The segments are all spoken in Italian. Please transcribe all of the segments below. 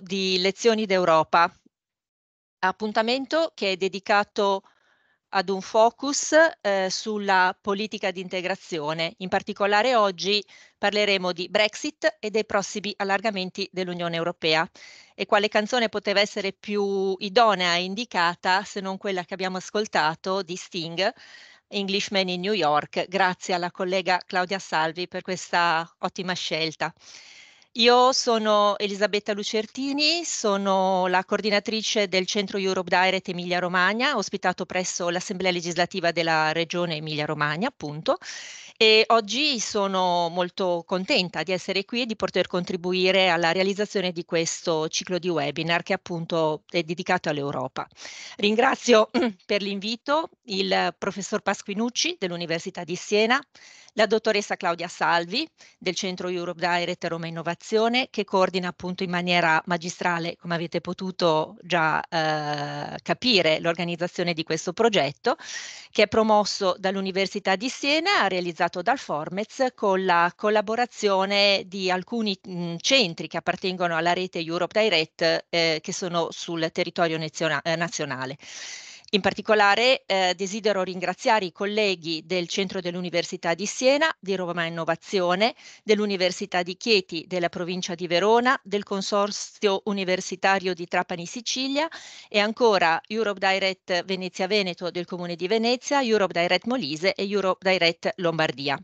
di Lezioni d'Europa, appuntamento che è dedicato ad un focus eh, sulla politica di integrazione. In particolare oggi parleremo di Brexit e dei prossimi allargamenti dell'Unione Europea. E quale canzone poteva essere più idonea e indicata se non quella che abbiamo ascoltato di Sting, Englishman in New York? Grazie alla collega Claudia Salvi per questa ottima scelta. Io sono Elisabetta Lucertini, sono la coordinatrice del Centro Europe Direct Emilia Romagna, ospitato presso l'Assemblea legislativa della Regione Emilia Romagna, appunto. E oggi sono molto contenta di essere qui e di poter contribuire alla realizzazione di questo ciclo di webinar che appunto è dedicato all'Europa. Ringrazio per l'invito il professor Pasquinucci dell'Università di Siena, la dottoressa Claudia Salvi del Centro Europe Direct Roma Innovazione che coordina appunto in maniera magistrale, come avete potuto già eh, capire, l'organizzazione di questo progetto che è promosso dall'Università di Siena, realizzato dal Formez con la collaborazione di alcuni mh, mm, centri che appartengono alla rete Europe Direct eh, che sono sul territorio nazionale. Eh, in particolare eh, desidero ringraziare i colleghi del Centro dell'Università di Siena, di Roma Innovazione, dell'Università di Chieti, della provincia di Verona, del Consorzio Universitario di Trapani Sicilia e ancora Europe Direct Venezia Veneto del Comune di Venezia, Europe Direct Molise e Europe Direct Lombardia.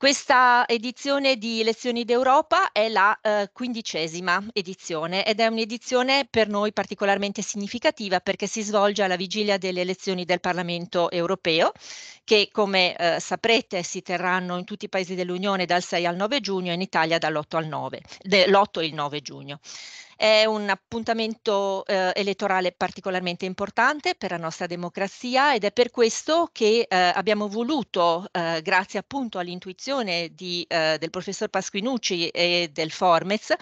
Questa edizione di Lezioni d'Europa è la eh, quindicesima edizione ed è un'edizione per noi particolarmente significativa perché si svolge alla vigilia delle elezioni del Parlamento europeo che come eh, saprete si terranno in tutti i paesi dell'Unione dal 6 al 9 giugno e in Italia dall'8 al 9, dell'8 il 9 giugno. È un appuntamento eh, elettorale particolarmente importante per la nostra democrazia ed è per questo che eh, abbiamo voluto, eh, grazie appunto all'intuizione di, eh, del professor Pasquinucci e del Formez,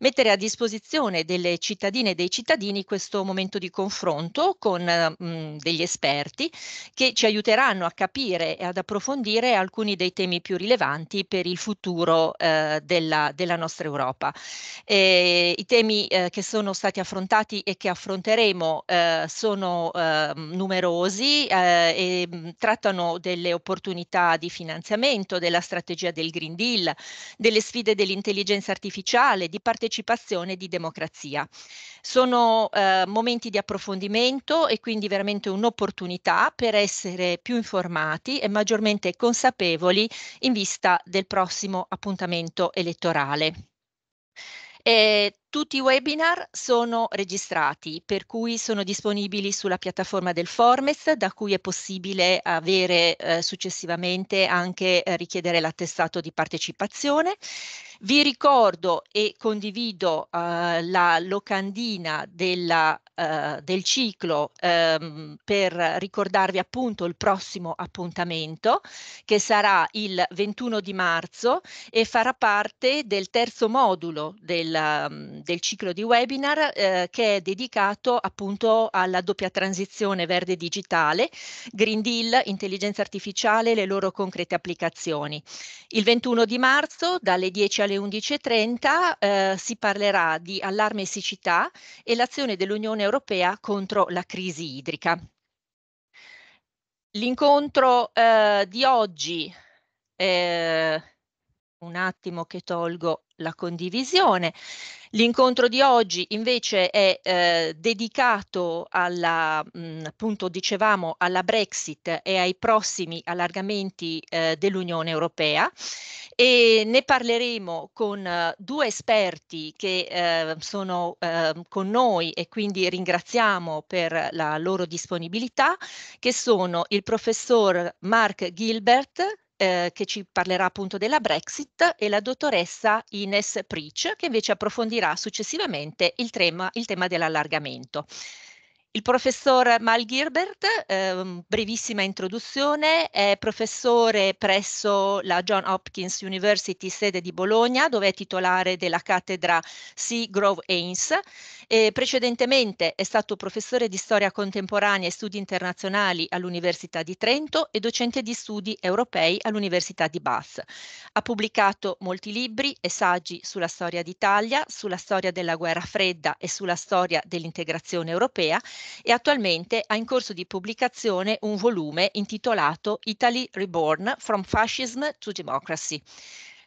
mettere a disposizione delle cittadine e dei cittadini questo momento di confronto con mh, mm, degli esperti che ci aiuteranno a capire e ad approfondire alcuni dei temi più rilevanti per il futuro eh, della, della, nostra Europa. Eh, I temi eh, che sono stati affrontati e che affronteremo eh, sono ehm, eh, numerosi e mm, trattano delle opportunità di finanziamento, della strategia del Green Deal, delle sfide dell'intelligenza artificiale, di partecipazione e di democrazia. Sono eh, momenti di approfondimento e quindi veramente un'opportunità per essere più informati e maggiormente consapevoli in vista del prossimo appuntamento elettorale. Eh, tutti i webinar sono registrati, per cui sono disponibili sulla piattaforma del Formes, da cui è possibile avere eh, successivamente anche eh, richiedere l'attestato di partecipazione. Vi ricordo e condivido eh, la locandina della eh, del ciclo ehm, per ricordarvi appunto il prossimo appuntamento che sarà il 21 di marzo e farà parte del terzo modulo del, mm, del ciclo di webinar eh, che è dedicato appunto alla doppia transizione verde digitale, Green Deal, intelligenza artificiale e le loro concrete applicazioni. Il 21 di marzo dalle 10 alle 11.30 eh, si parlerà di allarme e siccità e l'azione dell'Unione Europea europea contro la crisi idrica. L'incontro eh, di oggi eh, un attimo che tolgo la condivisione. L'incontro di oggi invece è eh, dedicato alla, mh, appunto dicevamo, alla Brexit e ai prossimi allargamenti eh, dell'Unione Europea e ne parleremo con eh, due esperti che eh, sono eh, con noi e quindi ringraziamo per la loro disponibilità, che sono il professor Mark Gilbert, eh, che ci parlerà appunto della Brexit, e la dottoressa Ines Pritch che invece approfondirà successivamente il tema, il tema dell'allargamento. Il professor Mal Gilbert, eh, brevissima introduzione, è professore presso la John Hopkins University, sede di Bologna, dove è titolare della cattedra C. Grove Ains. E precedentemente è stato professore di storia contemporanea e studi internazionali all'Università di Trento e docente di studi europei all'Università di Bath. Ha pubblicato molti libri e saggi sulla storia d'Italia, sulla storia della guerra fredda e sulla storia dell'integrazione europea e attualmente ha in corso di pubblicazione un volume intitolato Italy Reborn From Fascism to Democracy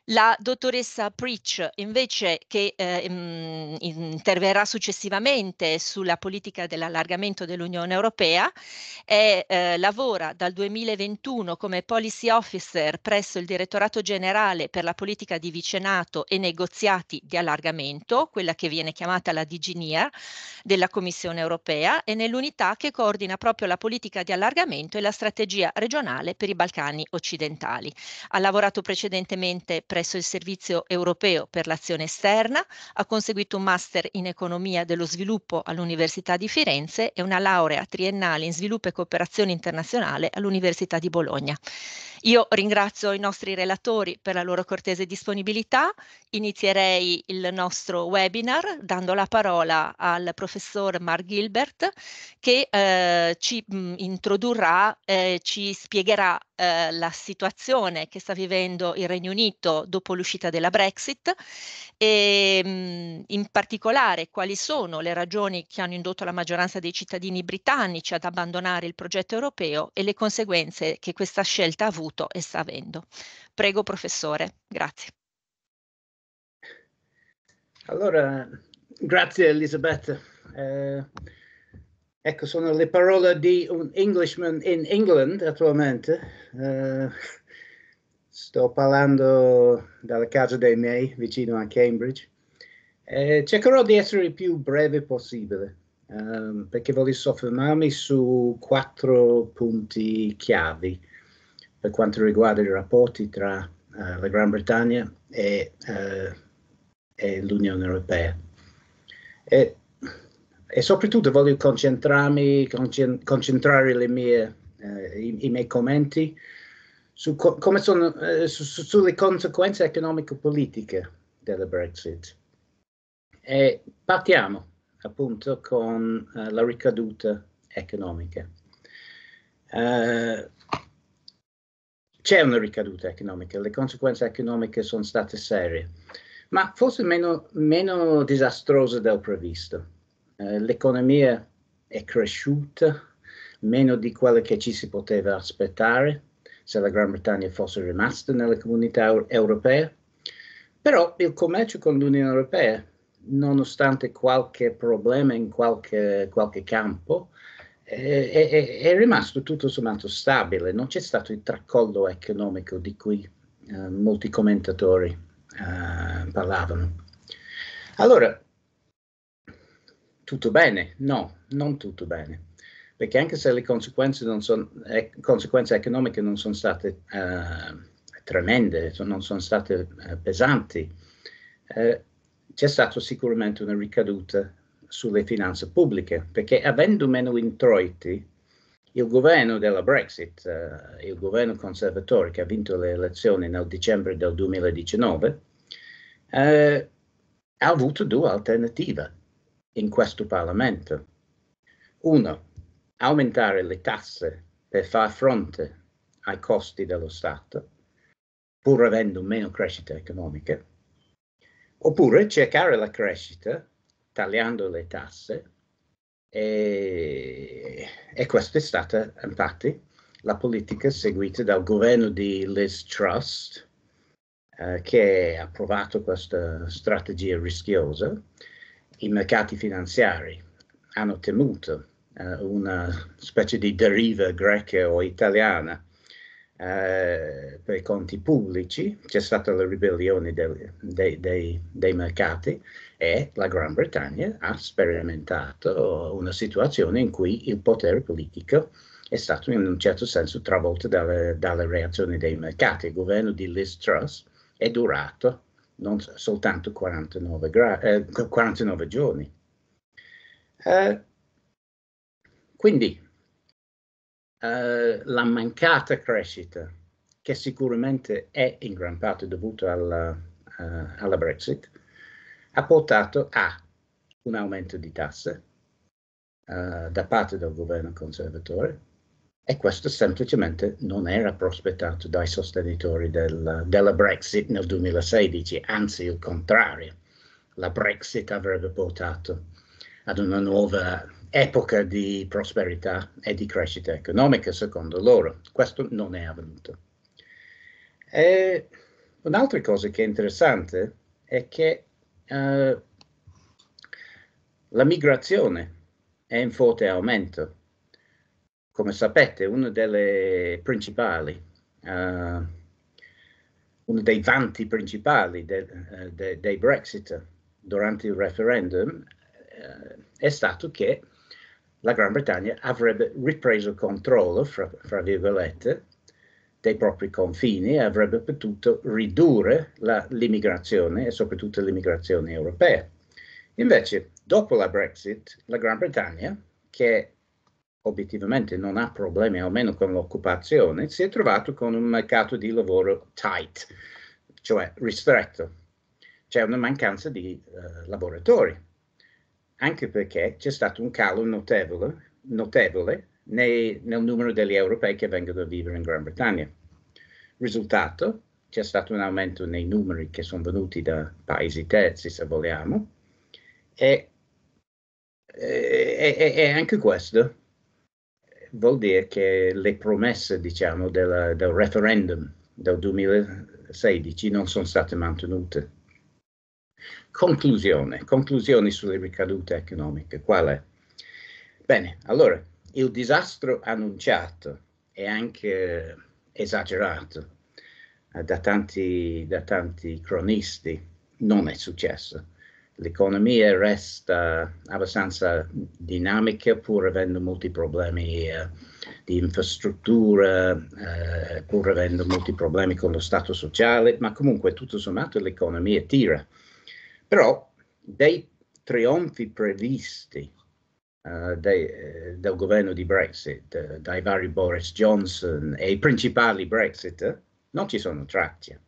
la dottoressa Preach, invece, che eh, mm, interverrà successivamente sulla politica dell'allargamento dell'Unione Europea, è, eh, lavora dal 2021 come policy officer presso il Direttorato Generale per la politica di vicenato e negoziati di allargamento, quella che viene chiamata la Diginia della Commissione Europea, e nell'unità che coordina proprio la politica di allargamento e la strategia regionale per i Balcani occidentali. Ha lavorato precedentemente per presso il Servizio europeo per l'azione esterna, ha conseguito un master in economia dello sviluppo all'Università di Firenze e una laurea triennale in sviluppo e cooperazione internazionale all'Università di Bologna. Io ringrazio i nostri relatori per la loro cortese disponibilità. Inizierei il nostro webinar dando la parola al professor Mark Gilbert che eh, ci mh, mm, introdurrà, eh, ci spiegherà eh, la situazione che sta vivendo il Regno Unito dopo l'uscita della Brexit e mh, mm, in particolare quali sono le ragioni che hanno indotto la maggioranza dei cittadini britannici ad abbandonare il progetto europeo e le conseguenze che questa scelta ha avuto e sta avendo. Prego professore, grazie. Allora, grazie Elisabetta. Eh... Ecco, sono le parole di un Englishman in England attualmente. Uh, sto parlando dalla casa dei miei, vicino a Cambridge. Eh, cercherò di essere il più breve possibile, um, perché voglio soffermarmi su quattro punti chiavi per quanto riguarda i rapporti tra uh, la Gran Bretagna e, uh, e l'Unione Europea. E, e soprattutto voglio concentrarmi, concentrare le mie, eh, i, i, miei commenti su co- come sono, eh, su, su, sulle conseguenze economico-politiche della Brexit. E partiamo appunto con eh, la ricaduta economica. Eh, c'è una ricaduta economica, le conseguenze economiche sono state serie, ma forse meno, meno disastrose del previsto. Eh, l'economia è cresciuta meno di quello che ci si poteva aspettare se la Gran Bretagna fosse rimasta nella comunità europea, però il commercio con l'Unione Europea, nonostante qualche problema in qualche, qualche campo, eh, è, è, è, rimasto tutto sommato stabile, non c'è stato il tracollo economico di cui eh, molti commentatori eh, parlavano. Allora, tutto bene? No, non tutto bene, perché anche se le conseguenze, son, eh, conseguenze economiche non sono state eh, tremende, non sono state eh, pesanti, eh, c'è stata sicuramente una ricaduta sulle finanze pubbliche, perché avendo meno introiti, il governo della Brexit, eh, il governo conservatore che ha vinto le elezioni nel dicembre del 2019, eh, ha avuto due alternative in questo Parlamento. Uno, aumentare le tasse per far fronte ai costi dello Stato, pur avendo meno crescita economica, oppure cercare la crescita tagliando le tasse e, e questa è stata infatti la politica seguita dal governo di Liz Trust eh, che ha approvato questa strategia rischiosa i mercati finanziari hanno temuto eh, una specie di deriva greca o italiana eh, per i conti pubblici, c'è stata la ribellione del, dei, dei, dei mercati e la Gran Bretagna ha sperimentato una situazione in cui il potere politico è stato in un certo senso travolto dalle, dalle reazioni dei mercati. Il governo di Liz Truss è durato non soltanto 49, gra- eh, 49 giorni. Eh, quindi eh, la mancata crescita, che sicuramente è in gran parte dovuta alla, eh, alla Brexit, ha portato a un aumento di tasse eh, da parte del governo conservatore, e questo semplicemente non era prospettato dai sostenitori del, della Brexit nel 2016, anzi il contrario. La Brexit avrebbe portato ad una nuova epoca di prosperità e di crescita economica, secondo loro. Questo non è avvenuto. E un'altra cosa che è interessante è che eh, la migrazione è in forte aumento come sapete, una delle principali, uh, eh, uno dei vanti principali eh, dei de, de Brexit durante il referendum uh, è stato che la Gran Bretagna avrebbe ripreso il controllo, fra, fra virgolette, dei propri confini e avrebbe potuto ridurre la, l'immigrazione e soprattutto l'immigrazione europea. Invece, dopo la Brexit, la Gran Bretagna, che obiettivamente non ha problemi almeno con l'occupazione, si è trovato con un mercato di lavoro tight, cioè ristretto. C'è una mancanza di eh, lavoratori, anche perché c'è stato un calo notevole, notevole nei, nel numero degli europei che vengono a vivere in Gran Bretagna. Risultato, c'è stato un aumento nei numeri che sono venuti da paesi terzi, se vogliamo, e, e, e anche questo vuol dire che le promesse diciamo, del, del referendum del 2016 non sono state mantenute. Conclusione, conclusioni sulle ricadute economiche. Qual è? Bene, allora, il disastro annunciato e anche esagerato da tanti, da tanti cronisti non è successo l'economia resta abbastanza dinamica pur avendo molti problemi eh, di infrastruttura, eh, pur avendo molti problemi con lo Stato sociale, ma comunque tutto sommato l'economia tira. Però dei trionfi previsti eh, dei, eh, del governo di Brexit, eh, dai vari Boris Johnson e i principali Brexit, eh, non ci sono tracce.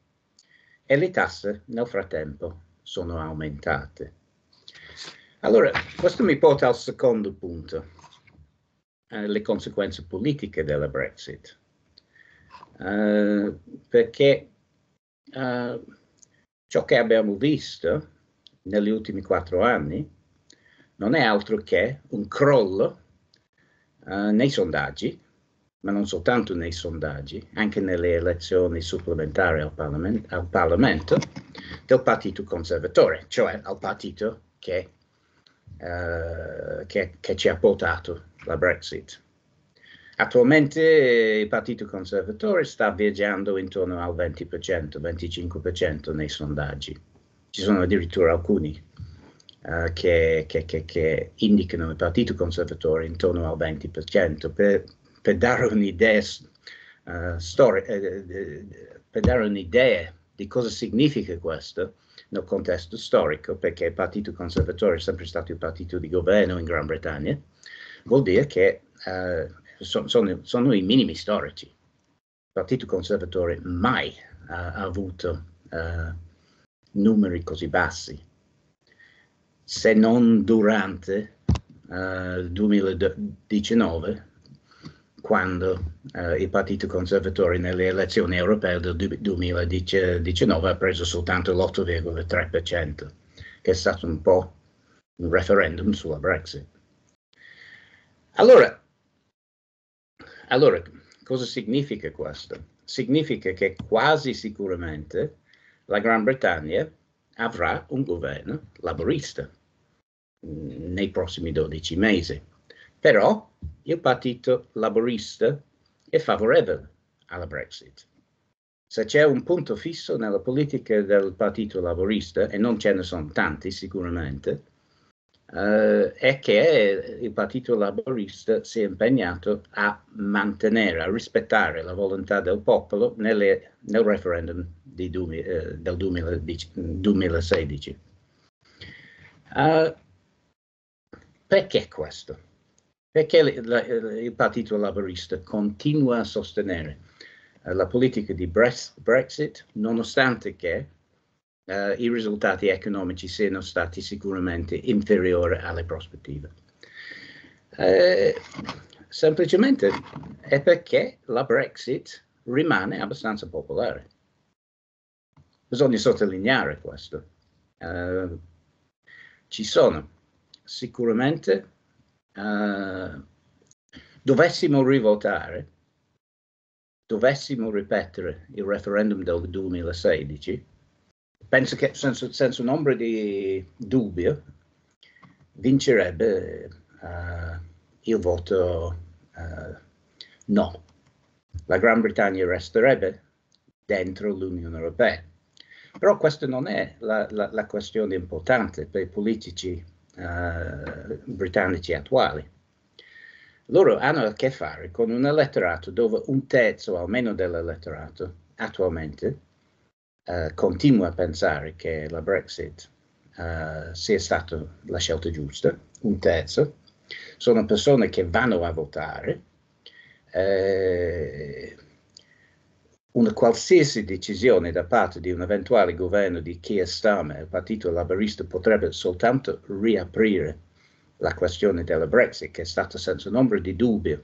E le tasse nel frattempo sono aumentate. Allora, questo mi porta al secondo punto, eh, le conseguenze politiche della Brexit. Uh, perché uh, ciò che abbiamo visto negli ultimi quattro anni non è altro che un crollo uh, nei sondaggi, ma non soltanto nei sondaggi, anche nelle elezioni supplementari al, parlament al Parlamento del Partito Conservatore, cioè al partito che, eh, che, che ci ha portato la Brexit. Attualmente il Partito Conservatore sta viaggiando intorno al 20%, 25% nei sondaggi. Ci sono addirittura alcuni uh, che, che, che, che, indicano il Partito Conservatore intorno al 20%. Per, per dare un'idea, uh, eh, stor- eh, eh, per dare un'idea di cosa significa questo nel contesto storico, perché il Partito Conservatore è sempre stato il partito di governo in Gran Bretagna, vuol dire che eh, sono, sono, sono, i minimi storici. Il Partito Conservatore mai ha, ha avuto eh, numeri così bassi, se non durante Uh, eh, 2019 quando eh, il Partito Conservatore nelle elezioni europee del 2019 ha preso soltanto l'8,3%, che è stato un po' un referendum sulla Brexit. Allora, allora, cosa significa questo? Significa che quasi sicuramente la Gran Bretagna avrà un governo laborista mm, nei prossimi 12 mesi però il partito laborista è favorevole alla Brexit. Se c'è un punto fisso nella politica del partito laborista, e non ce ne sono tanti sicuramente, eh, è che il partito laborista si è impegnato a mantenere, a rispettare la volontà del popolo nelle, nel referendum di, eh, del 2016. Uh, eh, perché questo? perché il Partito Laborista continua a sostenere eh, la politica di Brexit, nonostante che eh, i risultati economici siano stati sicuramente inferiori alle prospettive. Eh, semplicemente è perché la Brexit rimane abbastanza popolare. Bisogna sottolineare questo. Eh, ci sono sicuramente eh, dovessimo rivotare, dovessimo ripetere il referendum del 2016, penso che senza, senza un di dubbio vincerebbe uh, il voto uh, no. La Gran Bretagna resterebbe dentro l'Unione Europea. Però questa non è la, la, la questione importante per i politici eh, britannici attuali. Loro hanno a che fare con un elettorato dove un terzo almeno dell'elettorato attualmente eh, continua a pensare che la Brexit eh, sia stata la scelta giusta, un terzo. Sono persone che vanno a votare. Eh, una qualsiasi decisione da parte di un eventuale governo di Keir Starmer, il partito laborista potrebbe soltanto riaprire la questione della Brexit, che è stata senza ombra di dubbio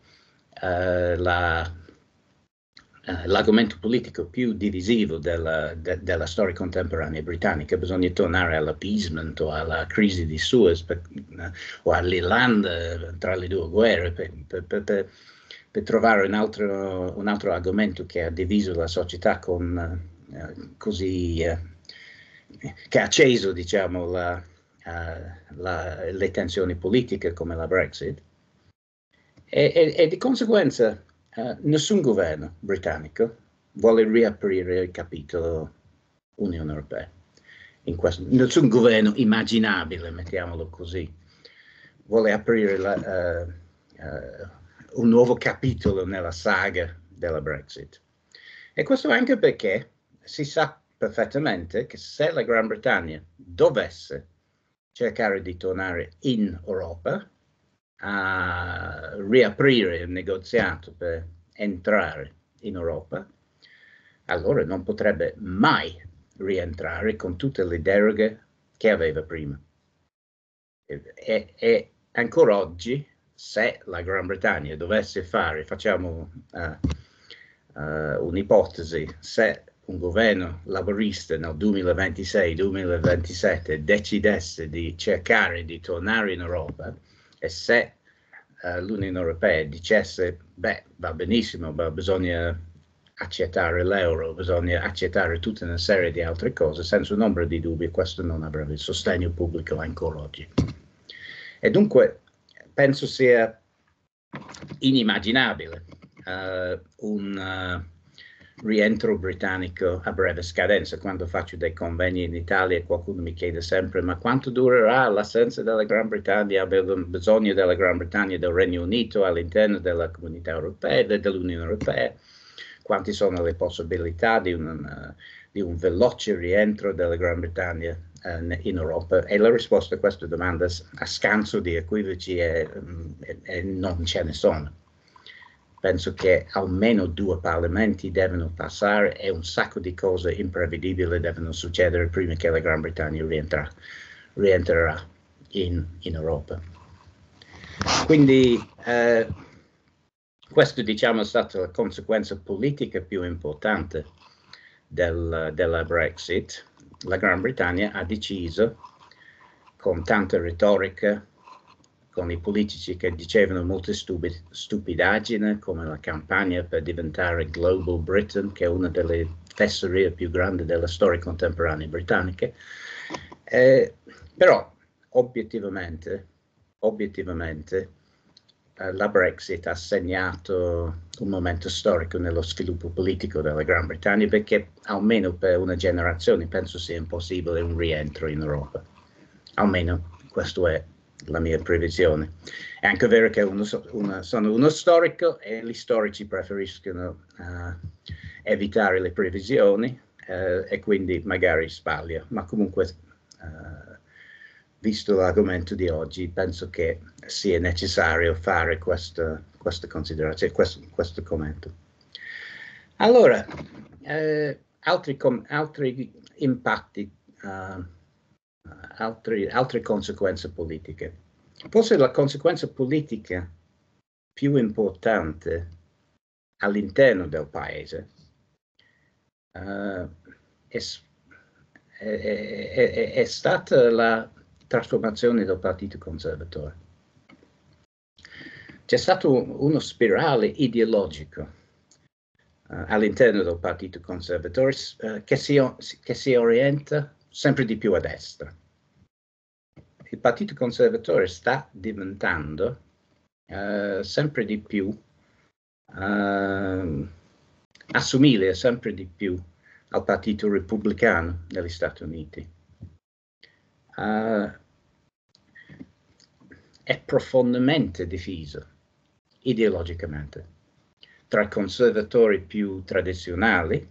eh, la, eh, l'argomento politico più divisivo della, de, della, storia contemporanea britannica. Bisogna tornare all'appeasement o alla crisi di Suez per, eh, o all'Irlanda tra le due guerre per, per, per per trovare un altro, un altro argomento che ha diviso la società con, eh, così, eh, che ha acceso diciamo, la, uh, la, le tensioni politiche come la Brexit. E, e, e di conseguenza uh, nessun governo britannico vuole riaprire il capitolo Unione Europea. Questo, nessun governo immaginabile, mettiamolo così, vuole aprire la, uh, un nuovo capitolo nella saga della Brexit. E questo anche perché si sa perfettamente che se la Gran Bretagna dovesse cercare di tornare in Europa a riaprire il negoziato per entrare in Europa, allora non potrebbe mai rientrare con tutte le deroghe che aveva prima. E, e ancora oggi se la Gran Bretagna dovesse fare, facciamo uh, uh, un'ipotesi, se un governo laborista nel 2026-2027 decidesse di cercare di tornare in Europa e se uh, l'Unione Europea dicesse, beh, va benissimo, ma bisogna accettare l'euro, bisogna accettare tutta una serie di altre cose, senza un ombra di dubbio questo non avrebbe il sostegno pubblico ancora oggi. E dunque penso sia inimmaginabile uh, un uh, rientro britannico a breve scadenza. Quando faccio dei convegni in Italia qualcuno mi chiede sempre ma quanto durerà l'assenza della Gran Bretagna? Abbiamo bisogno della Gran Bretagna e del Regno Unito all'interno della comunità europea, e dell'Unione Europea? Quante sono le possibilità di un, uh, di un veloce rientro della Gran Bretagna eh, in Europa e la risposta a questa domanda a scanso di equivoci è, mm, è, è non ce ne sono. Penso che almeno due parlamenti devono passare e un sacco di cose imprevedibili devono succedere prima che la Gran Bretagna rientra, rientrerà in, in, Europa. Quindi eh, questa diciamo è stata la conseguenza politica più importante del, della Brexit la Gran Bretagna ha deciso, con tanta retorica, con i politici che dicevano molte stupid- stupidaggini, come la campagna per diventare Global Britain, che è una delle fesserie più grandi della storia contemporanea britannica. Eh, però, obiettivamente, obiettivamente eh, la Brexit ha segnato un momento storico nello sviluppo politico della Gran Bretagna perché almeno per una generazione penso sia impossibile un rientro in Europa. Almeno questa è la mia previsione. È anche vero che uno, una, sono uno storico e gli storici preferiscono uh, evitare le previsioni uh, e quindi magari sbaglio, ma comunque... Uh, visto l'argomento di oggi, penso che sia necessario fare questa, questa considerazione, cioè questo, questo, commento. Allora, eh, altri, com altri, impatti, uh, altri, altre conseguenze politiche. Forse la conseguenza politica più importante all'interno del paese uh, è, è, è, è stata la trasformazione del Partito Conservatore. C'è stato uno spirale ideologico eh, all'interno del Partito Conservatore eh, che si, che si orienta sempre di più a destra il Partito Conservatore sta diventando uh, sempre di più, uh, ehm, assomiglia sempre di più al Partito Repubblicano negli Stati Uniti. Uh, è profondamente diviso ideologicamente tra i conservatori più tradizionali,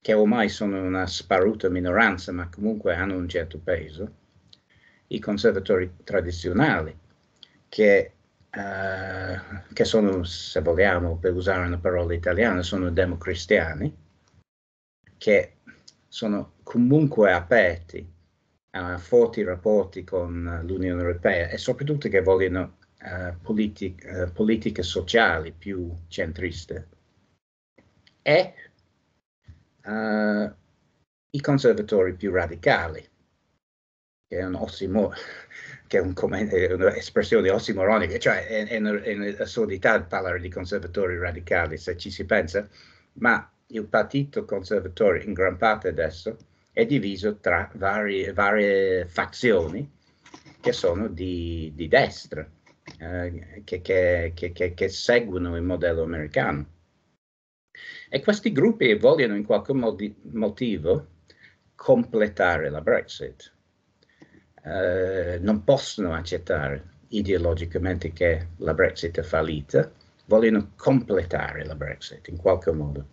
che ormai sono una sparuta minoranza, ma comunque hanno un certo peso, i conservatori tradizionali, che, uh, che sono, se vogliamo, per usare una parola italiana, sono democristiani, che sono comunque aperti eh, forti rapporti con l'Unione Europea e soprattutto che vogliono eh, politic, eh, politiche sociali più centriste. E eh, i conservatori più radicali, che è un ossimoro, che è un un'espressione ossimoronica, cioè è, è, è parlare di conservatori radicali se ci si pensa, ma il partito conservatore in gran parte adesso è diviso tra varie, varie fazioni che sono di, di destra, eh, che, che, che, che, seguono il modello americano. E questi gruppi vogliono in qualche modi, motivo completare la Brexit. Eh, non possono accettare ideologicamente che la Brexit è fallita, vogliono completare la Brexit in qualche modo.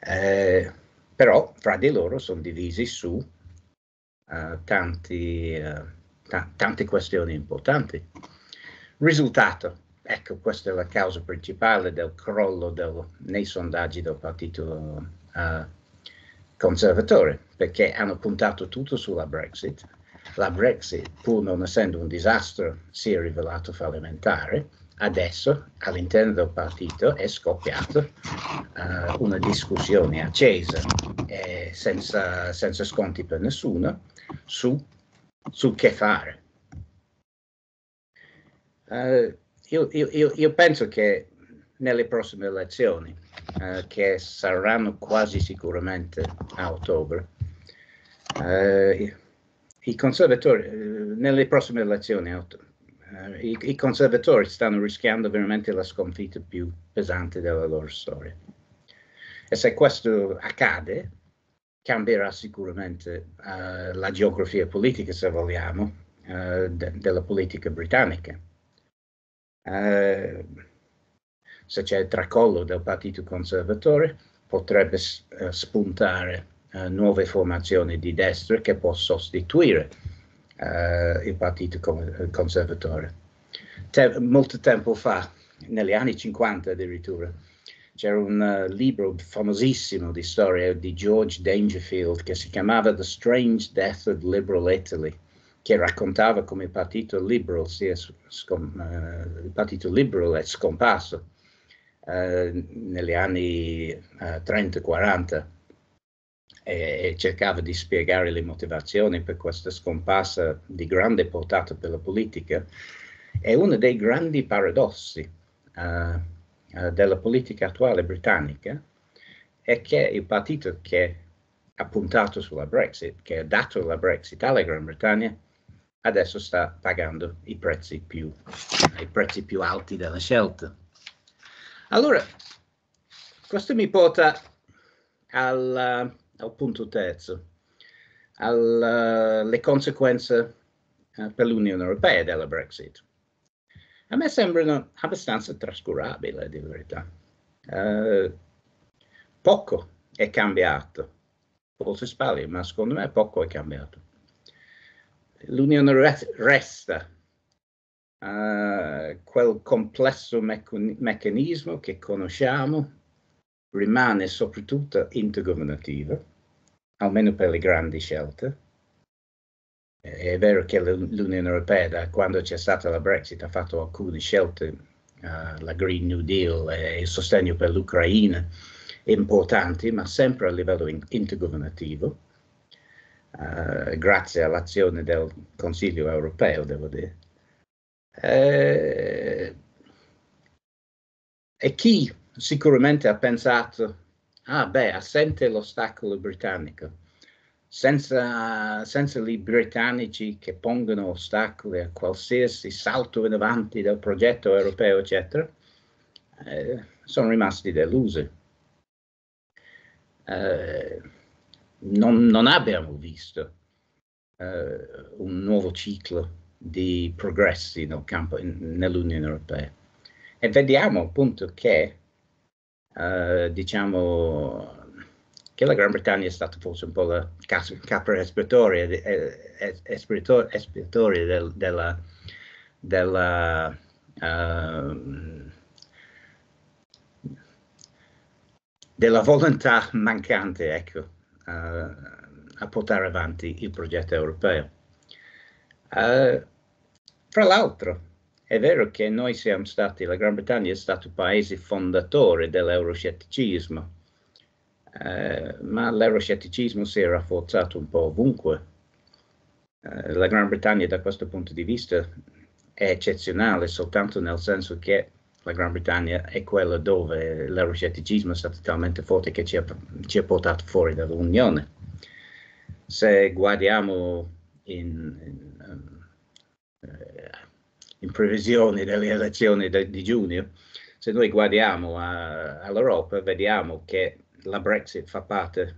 Eh, però fra di loro sono divisi su uh, tanti, uh, ta tante questioni importanti. Risultato, ecco questa è la causa principale del crollo del, nei sondaggi del partito uh, conservatore, perché hanno puntato tutto sulla Brexit. La Brexit, pur non essendo un disastro, si è rivelata fallimentare adesso all'interno del partito è scoppiata uh, eh, una discussione accesa e eh, senza, senza, sconti per nessuno su, su che fare. Uh, io, io, io, penso che nelle prossime elezioni, uh, che saranno quasi sicuramente a ottobre, i conservatori, nelle prossime elezioni a ottobre, eh, i, i, conservatori stanno rischiando veramente la sconfitta più pesante della loro storia. E se questo accade, cambierà sicuramente eh, la geografia politica, se vogliamo, eh, de, della politica britannica. Eh, se c'è il tracollo del Partito Conservatore, potrebbe eh, spuntare eh, nuove formazioni di destra che può sostituire eh, il Partito Conservatore. Te- molto tempo fa, negli anni 50 addirittura, c'era un uh, libro famosissimo di storia di George Dangerfield che si chiamava The Strange Death of Liberal Italy, che raccontava come il partito liberal, si scom- uh, il partito liberal è scomparso uh, negli anni 30-40 e, e cercava di spiegare le motivazioni per questa scomparsa di grande portata per la politica, è uno dei grandi paradossi uh, della politica attuale britannica, è che il partito che ha puntato sulla Brexit, che ha dato la Brexit alla Gran Bretagna, adesso sta pagando i prezzi più, i prezzi più alti della scelta. Allora, questo mi porta al, al punto terzo, alle eh, conseguenze eh, per l'Unione Europea della Brexit. A me sembrano abbastanza trascurabili, di verità. Eh, poco è cambiato. Forse sbaglio, ma secondo me poco è cambiato. L'Unione re- resta Uh, quel complesso meccan- meccanismo che conosciamo, rimane soprattutto intergovernativa, almeno per le grandi scelte. Eh, è vero che l'Unione Europea, da quando c'è stata la Brexit, ha fatto alcune scelte, uh, la Green New Deal e il sostegno per l'Ucraina, importanti, ma sempre a livello in- intergovernativo, uh, grazie all'azione del Consiglio europeo, devo dire. e chi sicuramente ha pensato, ah beh, assente l'ostacolo britannico, senza, senza i britannici che pongono ostacoli a qualsiasi salto in avanti del progetto europeo, eccetera, eh, sono rimasti delusi. Eh, non, non, abbiamo visto eh, un nuovo ciclo di progressi nel nell'Unione Europea. E vediamo appunto che eh, diciamo che la Gran Bretagna è stata forse un po' la capra eh, eh, espiatoria, del, della, della uh, della volontà mancante ecco, a, a portare avanti il progetto europeo. Uh, fra l'altro, è vero che noi siamo stati, la Gran Bretagna è stato paese fondatore dell'euroscetticismo, eh, ma l'euroscetticismo si è rafforzato un po' ovunque. Eh, la Gran Bretagna da questo punto di vista è eccezionale soltanto nel senso che la Gran Bretagna è quella dove l'euroscetticismo è stato talmente forte che ci ha, ci ha portato fuori dall'Unione. Se guardiamo in, in in previsione delle elezioni de, di giugno, se noi guardiamo a, all'Europa vediamo che la Brexit fa parte,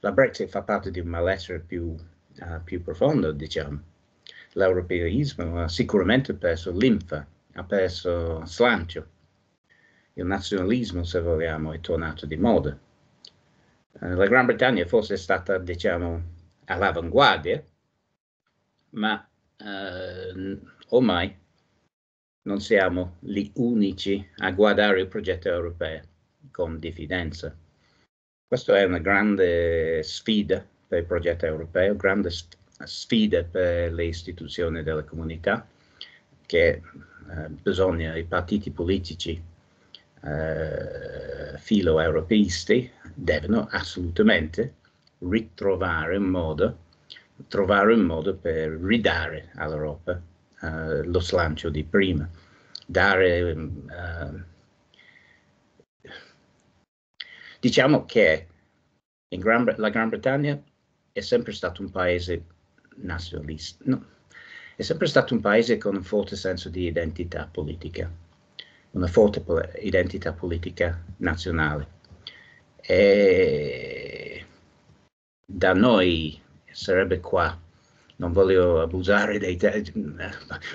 la Brexit fa parte di un malessere più, uh, più profondo, diciamo. L'europeismo ha sicuramente perso linfa, ha perso slancio. Il nazionalismo, se vogliamo, è tornato di moda. Eh, la Gran Bretagna forse è stata, diciamo, all'avanguardia, ma uh, ormai non siamo gli unici a guardare il progetto europeo con diffidenza. Questa è una grande sfida per il progetto europeo, grande sfida per le istituzioni della comunità che eh, bisogna i partiti politici eh, filo-europeisti devono assolutamente ritrovare un modo, trovare un modo per ridare all'Europa eh, lo slancio di prima, dare mm, eh, diciamo che Gran, la Gran Bretagna è sempre stato un paese nazionalista, no, è sempre stato un paese con un forte senso di identità politica, una forte po identità politica nazionale. E da noi sarebbe qua non voglio abusare dei te-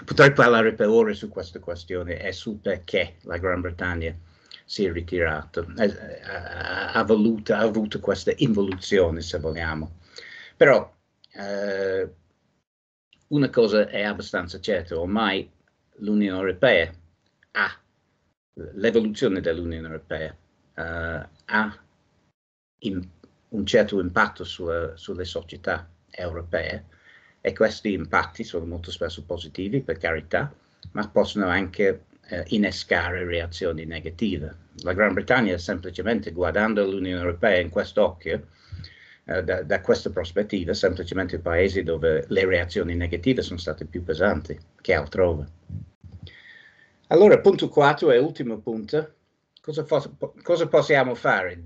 potrei parlare per ore su questa questione e sul perché la Gran Bretagna si è ritirata, eh, eh, ha, ha, ha avuto questa involuzione se vogliamo. Però eh, una cosa è abbastanza certa, ormai l'Unione Europea ha, l'evoluzione dell'Unione Europea eh, ha in, un certo impatto sulla, sulle società europee e questi impatti sono molto spesso positivi per carità, ma possono anche eh, innescare reazioni negative. La Gran Bretagna semplicemente guardando l'Unione Europea in quest'occhio, eh, da, da, questa prospettiva, semplicemente i paesi dove le reazioni negative sono state più pesanti che altrove. Allora, punto 4 e ultimo punto, cosa, cosa possiamo fare?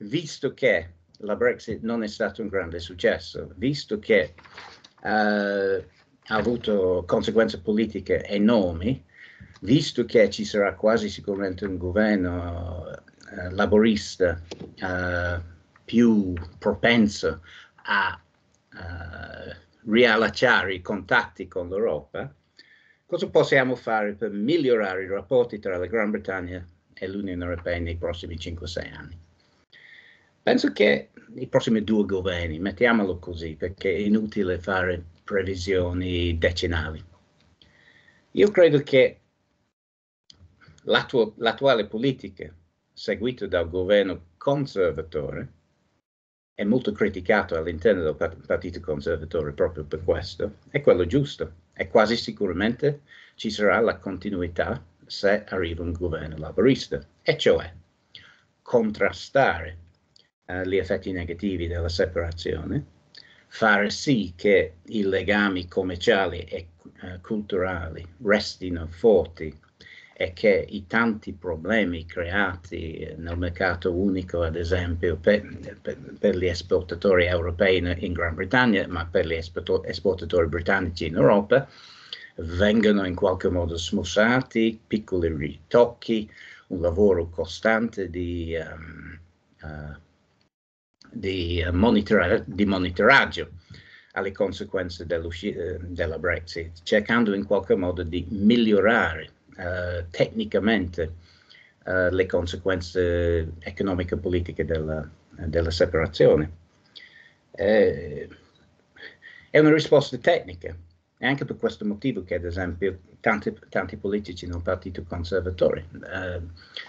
Visto che la Brexit non è stato un grande successo, visto che eh, ha avuto conseguenze politiche enormi, visto che ci sarà quasi sicuramente un governo eh, laborista eh, più propenso a riallacciare i contatti con l'Europa, cosa possiamo fare per migliorare i rapporti tra la Gran Bretagna e l'Unione Europea nei prossimi 5-6 anni? Penso che i prossimi due governi, mettiamolo così, perché è inutile fare previsioni decennali. Io credo che l'attu- l'attuale politica seguita dal governo conservatore è molto criticato all'interno del Partito Conservatore proprio per questo, è quello giusto e quasi sicuramente ci sarà la continuità se arriva un governo laborista, e cioè contrastare eh, gli effetti negativi della separazione, fare sì che i legami commerciali e eh, culturali restino forti e che i tanti problemi creati nel mercato unico, ad esempio per, per, per gli esportatori europei in, Gran Bretagna, ma per gli esportatori, esportatori britannici in Europa, vengano in qualche modo smussati, piccoli ritocchi, un lavoro costante di um, uh, di, eh, monitora di monitoraggio alle conseguenze eh, della Brexit, cercando in qualche modo di migliorare eh, tecnicamente eh, le conseguenze economiche e politiche della, della separazione. Eh, è una risposta tecnica, è anche per questo motivo che, ad esempio, tanti, tanti politici nel Partito Conservatore eh,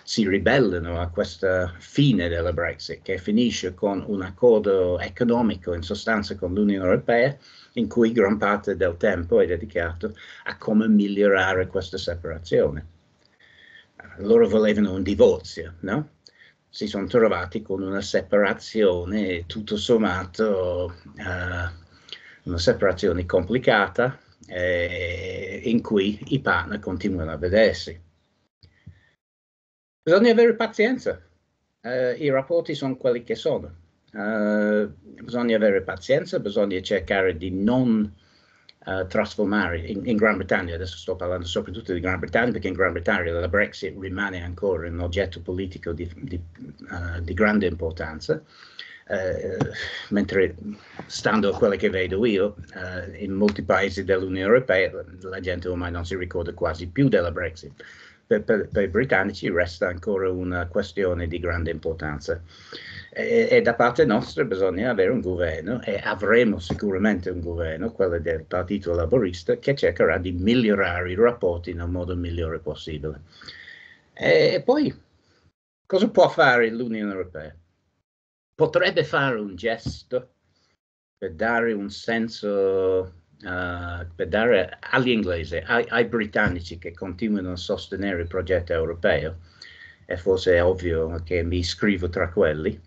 si ribellano a questa fine della Brexit, che finisce con un accordo economico, in sostanza con l'Unione Europea, in cui gran parte del tempo è dedicato a come migliorare questa separazione. Loro volevano un divorzio, no? Si sono trovati con una separazione tutto sommato... Eh, una separazione complicata eh, in cui i partner continuano a vedersi. Bisogna avere pazienza, eh, i rapporti sono quelli che sono. Eh, bisogna avere pazienza, bisogna cercare di non eh, trasformare in, in, Gran Bretagna, adesso sto parlando soprattutto di Gran Bretagna perché in Gran Bretagna la Brexit rimane ancora un oggetto politico di, di, uh, di grande importanza, eh, mentre stando a quello che vedo io, eh, in molti paesi dell'Unione Europea la gente ormai non si ricorda quasi più della Brexit. Per, per, per i britannici resta ancora una questione di grande importanza. E, eh, e, da parte nostra bisogna avere un governo e avremo sicuramente un governo, quello del Partito Laborista, che cercherà di migliorare i rapporti nel modo migliore possibile. e, e poi cosa può fare l'Unione Europea? potrebbe fare un gesto per dare un senso, uh, per dare agli inglesi, ai, ai, britannici che continuano a sostenere il progetto europeo, e forse è ovvio che mi iscrivo tra quelli,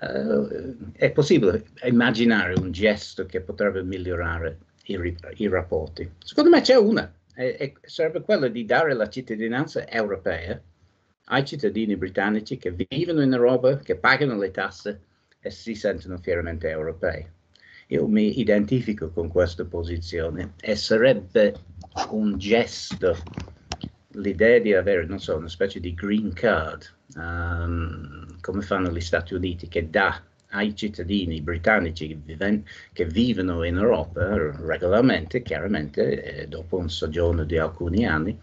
uh, è possibile immaginare un gesto che potrebbe migliorare i, i rapporti. Secondo me c'è una, e, e sarebbe quella di dare la cittadinanza europea ai cittadini britannici che vivono in Europa, che pagano le tasse e si sentono fieramente europei. Io mi identifico con questa posizione e sarebbe un gesto l'idea di avere, non so, una specie di green card, um, come fanno gli Stati Uniti, che dà ai cittadini britannici che, viven, che vivono in Europa regolarmente, chiaramente, eh, dopo un soggiorno di alcuni anni,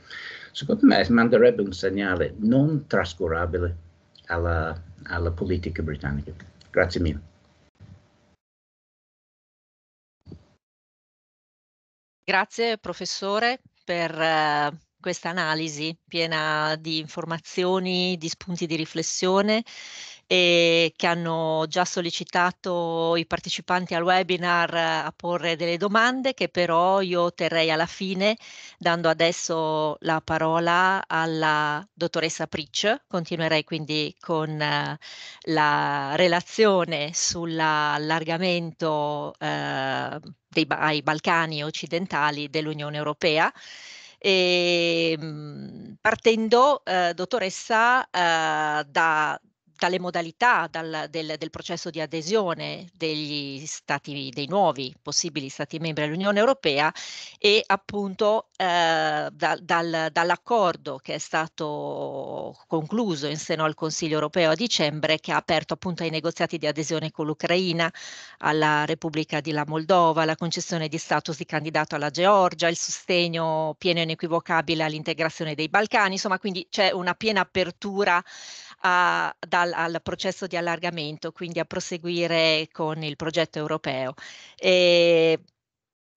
secondo me manderebbe un segnale non trascurabile alla, alla politica britannica. Grazie mille. Grazie professore per eh, questa analisi piena di informazioni, di spunti di riflessione e che hanno già sollecitato i partecipanti al webinar eh, a porre delle domande che però io terrei alla fine dando adesso la parola alla dottoressa Priccio. Continuerei quindi con eh, la relazione sull'allargamento eh, ai Balcani occidentali dell'Unione Europea. E, ehm, partendo, eh, dottoressa, eh, da, dalle modalità dal, del, del, processo di adesione degli stati, dei nuovi possibili stati membri dell'Unione Europea e appunto eh, da, dal, dall'accordo che è stato concluso in seno al Consiglio Europeo a dicembre che ha aperto appunto ai negoziati di adesione con l'Ucraina, alla Repubblica di la Moldova, la concessione di status di candidato alla Georgia, il sostegno pieno e inequivocabile all'integrazione dei Balcani, insomma quindi c'è una piena apertura a, dal, al processo di allargamento, quindi a proseguire con il progetto europeo. E ehm,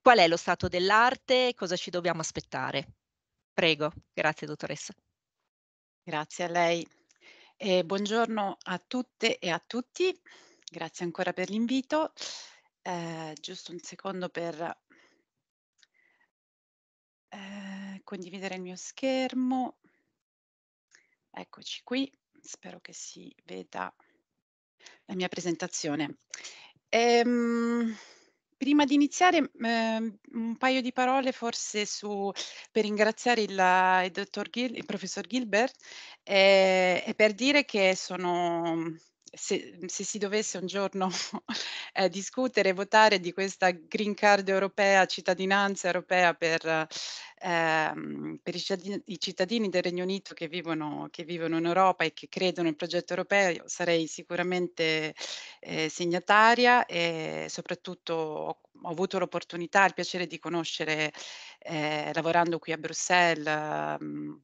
qual è lo stato dell'arte cosa ci dobbiamo aspettare? Prego, grazie dottoressa. Grazie a lei. Eh, buongiorno a tutte e a tutti, grazie ancora per l'invito. Eh, giusto un secondo per eh, condividere il mio schermo. Eccoci qui spero che si veda la mia presentazione. Ehm, prima di iniziare eh, un paio di parole forse su, per ringraziare il, il, Gil, il professor Gilbert eh, e per dire che sono se, mhmm, se, si dovesse un giorno eh, discutere e votare di questa green card europea, cittadinanza europea per, ehm, per i, cittadini, i, cittadini, del Regno Unito che vivono, che vivono, in Europa e che credono nel progetto europeo, sarei sicuramente eh, segnataria e soprattutto ho, ho avuto l'opportunità, il piacere di conoscere, eh, lavorando qui a Bruxelles, mhmm,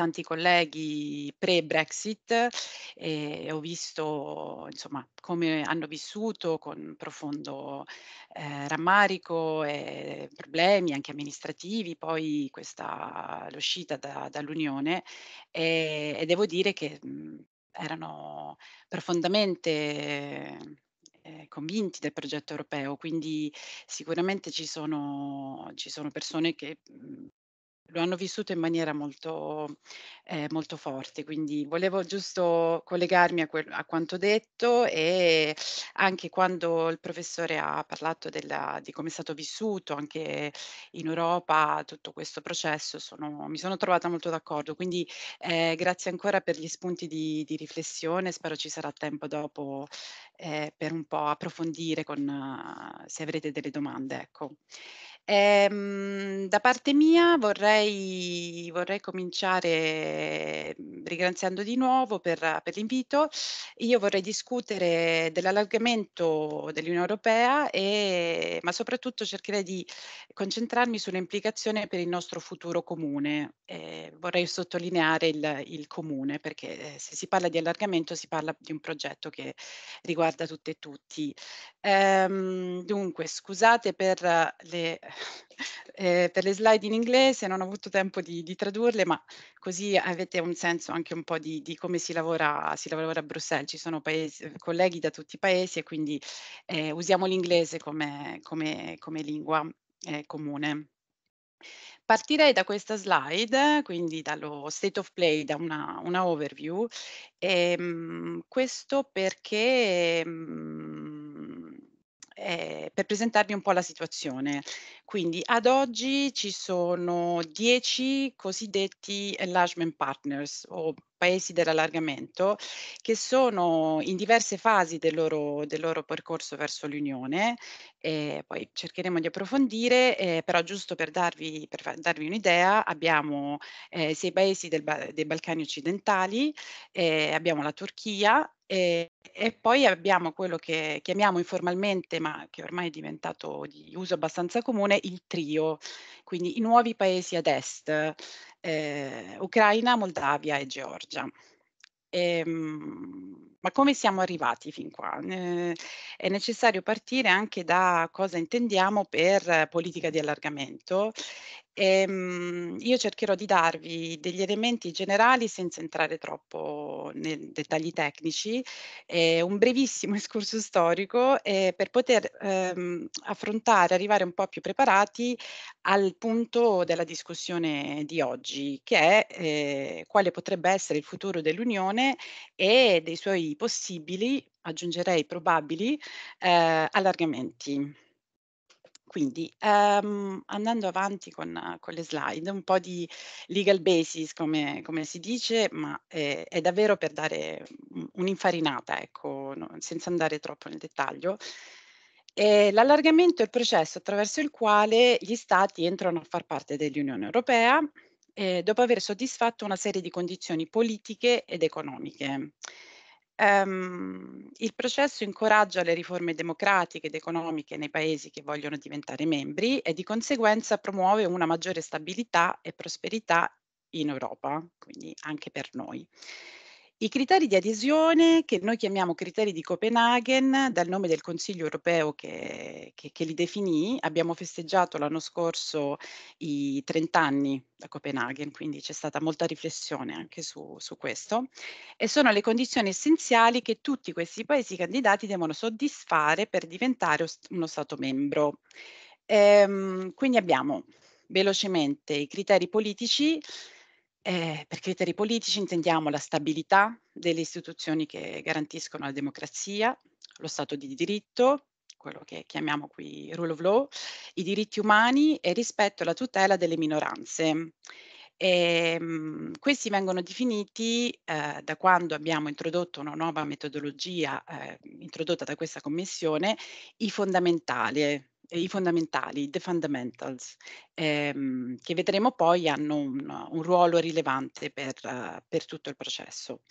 tanti colleghi pre-Brexit e ho visto insomma, come hanno vissuto con profondo eh, rammarico e problemi anche amministrativi poi questa, l'uscita da, dall'Unione e, e, devo dire che mh, erano profondamente eh, convinti del progetto europeo, quindi sicuramente ci sono, ci sono persone che lo hanno vissuto in maniera molto, eh, molto forte. Quindi volevo giusto collegarmi a, quel, a, quanto detto e anche quando il professore ha parlato della, di come è stato vissuto anche in Europa tutto questo processo, sono, mi sono trovata molto d'accordo. Quindi eh, grazie ancora per gli spunti di, di, riflessione, spero ci sarà tempo dopo eh, per un po' approfondire con, uh, se avrete delle domande. Ecco. Ehm, da parte mia vorrei vorrei cominciare mhmm, ringraziando di nuovo per per l'invito. Io vorrei discutere dell'allargamento dell'Unione Europea, e, ma soprattutto cercherei di concentrarmi sull'implicazione per il nostro futuro comune. Ehm, vorrei sottolineare il il comune, perché, eh, se si parla di allargamento si parla di un progetto che riguarda tutte e tutti. Ehm, dunque scusate per le eh, per le slide in inglese, non ho avuto tempo di, di, tradurle, ma così avete un senso anche un po' di, di come si lavora, si lavora, a Bruxelles. Ci sono paesi, colleghi da tutti i paesi e quindi eh, usiamo l'inglese come, come, come lingua eh, comune. Partirei da questa slide, quindi dallo state of play, da una, una overview, e, ehm, questo perché mh, mm, eh, per presentarvi un po' la situazione. Quindi ad oggi ci sono 10 cosiddetti enlargement partners o paesi dell'allargamento che sono in diverse fasi del loro, del loro percorso verso l'Unione, eh, poi cercheremo di approfondire, eh, però giusto per darvi, per darvi un'idea abbiamo eh, sei paesi del, dei Balcani occidentali, eh, abbiamo la Turchia, e, eh, e, poi abbiamo quello che chiamiamo informalmente, ma che ormai è diventato di uso abbastanza comune, il trio, quindi i nuovi paesi ad est eh, Ucraina, Moldavia e Georgia. E, ehm, ma come siamo arrivati fin qua? Eh, è necessario partire anche da cosa intendiamo per politica di allargamento Ehm, io cercherò di darvi degli elementi generali senza entrare troppo nei dettagli tecnici, eh, un brevissimo escurso storico eh, per poter ehm, affrontare, arrivare un po' più preparati al punto della discussione di oggi, che è eh, quale potrebbe essere il futuro dell'Unione e dei suoi possibili, aggiungerei probabili, eh, allargamenti. Quindi, ehm, andando avanti con, con le slide, un po' di legal basis, come, come si dice, ma eh, è davvero per dare un'infarinata, ecco, no, senza andare troppo nel dettaglio. l'allargamento è il processo attraverso il quale gli Stati entrano a far parte dell'Unione Europea eh, dopo aver soddisfatto una serie di condizioni politiche ed economiche. Ehm, il processo incoraggia le riforme democratiche ed economiche nei paesi che vogliono diventare membri e di conseguenza promuove una maggiore stabilità e prosperità in Europa, quindi anche per noi. I criteri di adesione, che noi chiamiamo criteri di Copenaghen, dal nome del Consiglio europeo che, che, che li definì, abbiamo festeggiato l'anno scorso i 30 anni da Copenaghen, quindi c'è stata molta riflessione anche su, su questo, e sono le condizioni essenziali che tutti questi paesi candidati devono soddisfare per diventare uno Stato membro. Ehm, quindi abbiamo velocemente i criteri politici eh, per criteri politici intendiamo la stabilità delle istituzioni che garantiscono la democrazia, lo Stato di diritto, quello che chiamiamo qui rule of law, i diritti umani e rispetto alla tutela delle minoranze. E, ehm, mh, questi vengono definiti eh, da quando abbiamo introdotto una nuova metodologia eh, introdotta da questa commissione, i fondamentali, i fondamentali, the fundamentals, ehm, che vedremo poi hanno un, un ruolo rilevante per, uh, per, tutto il processo.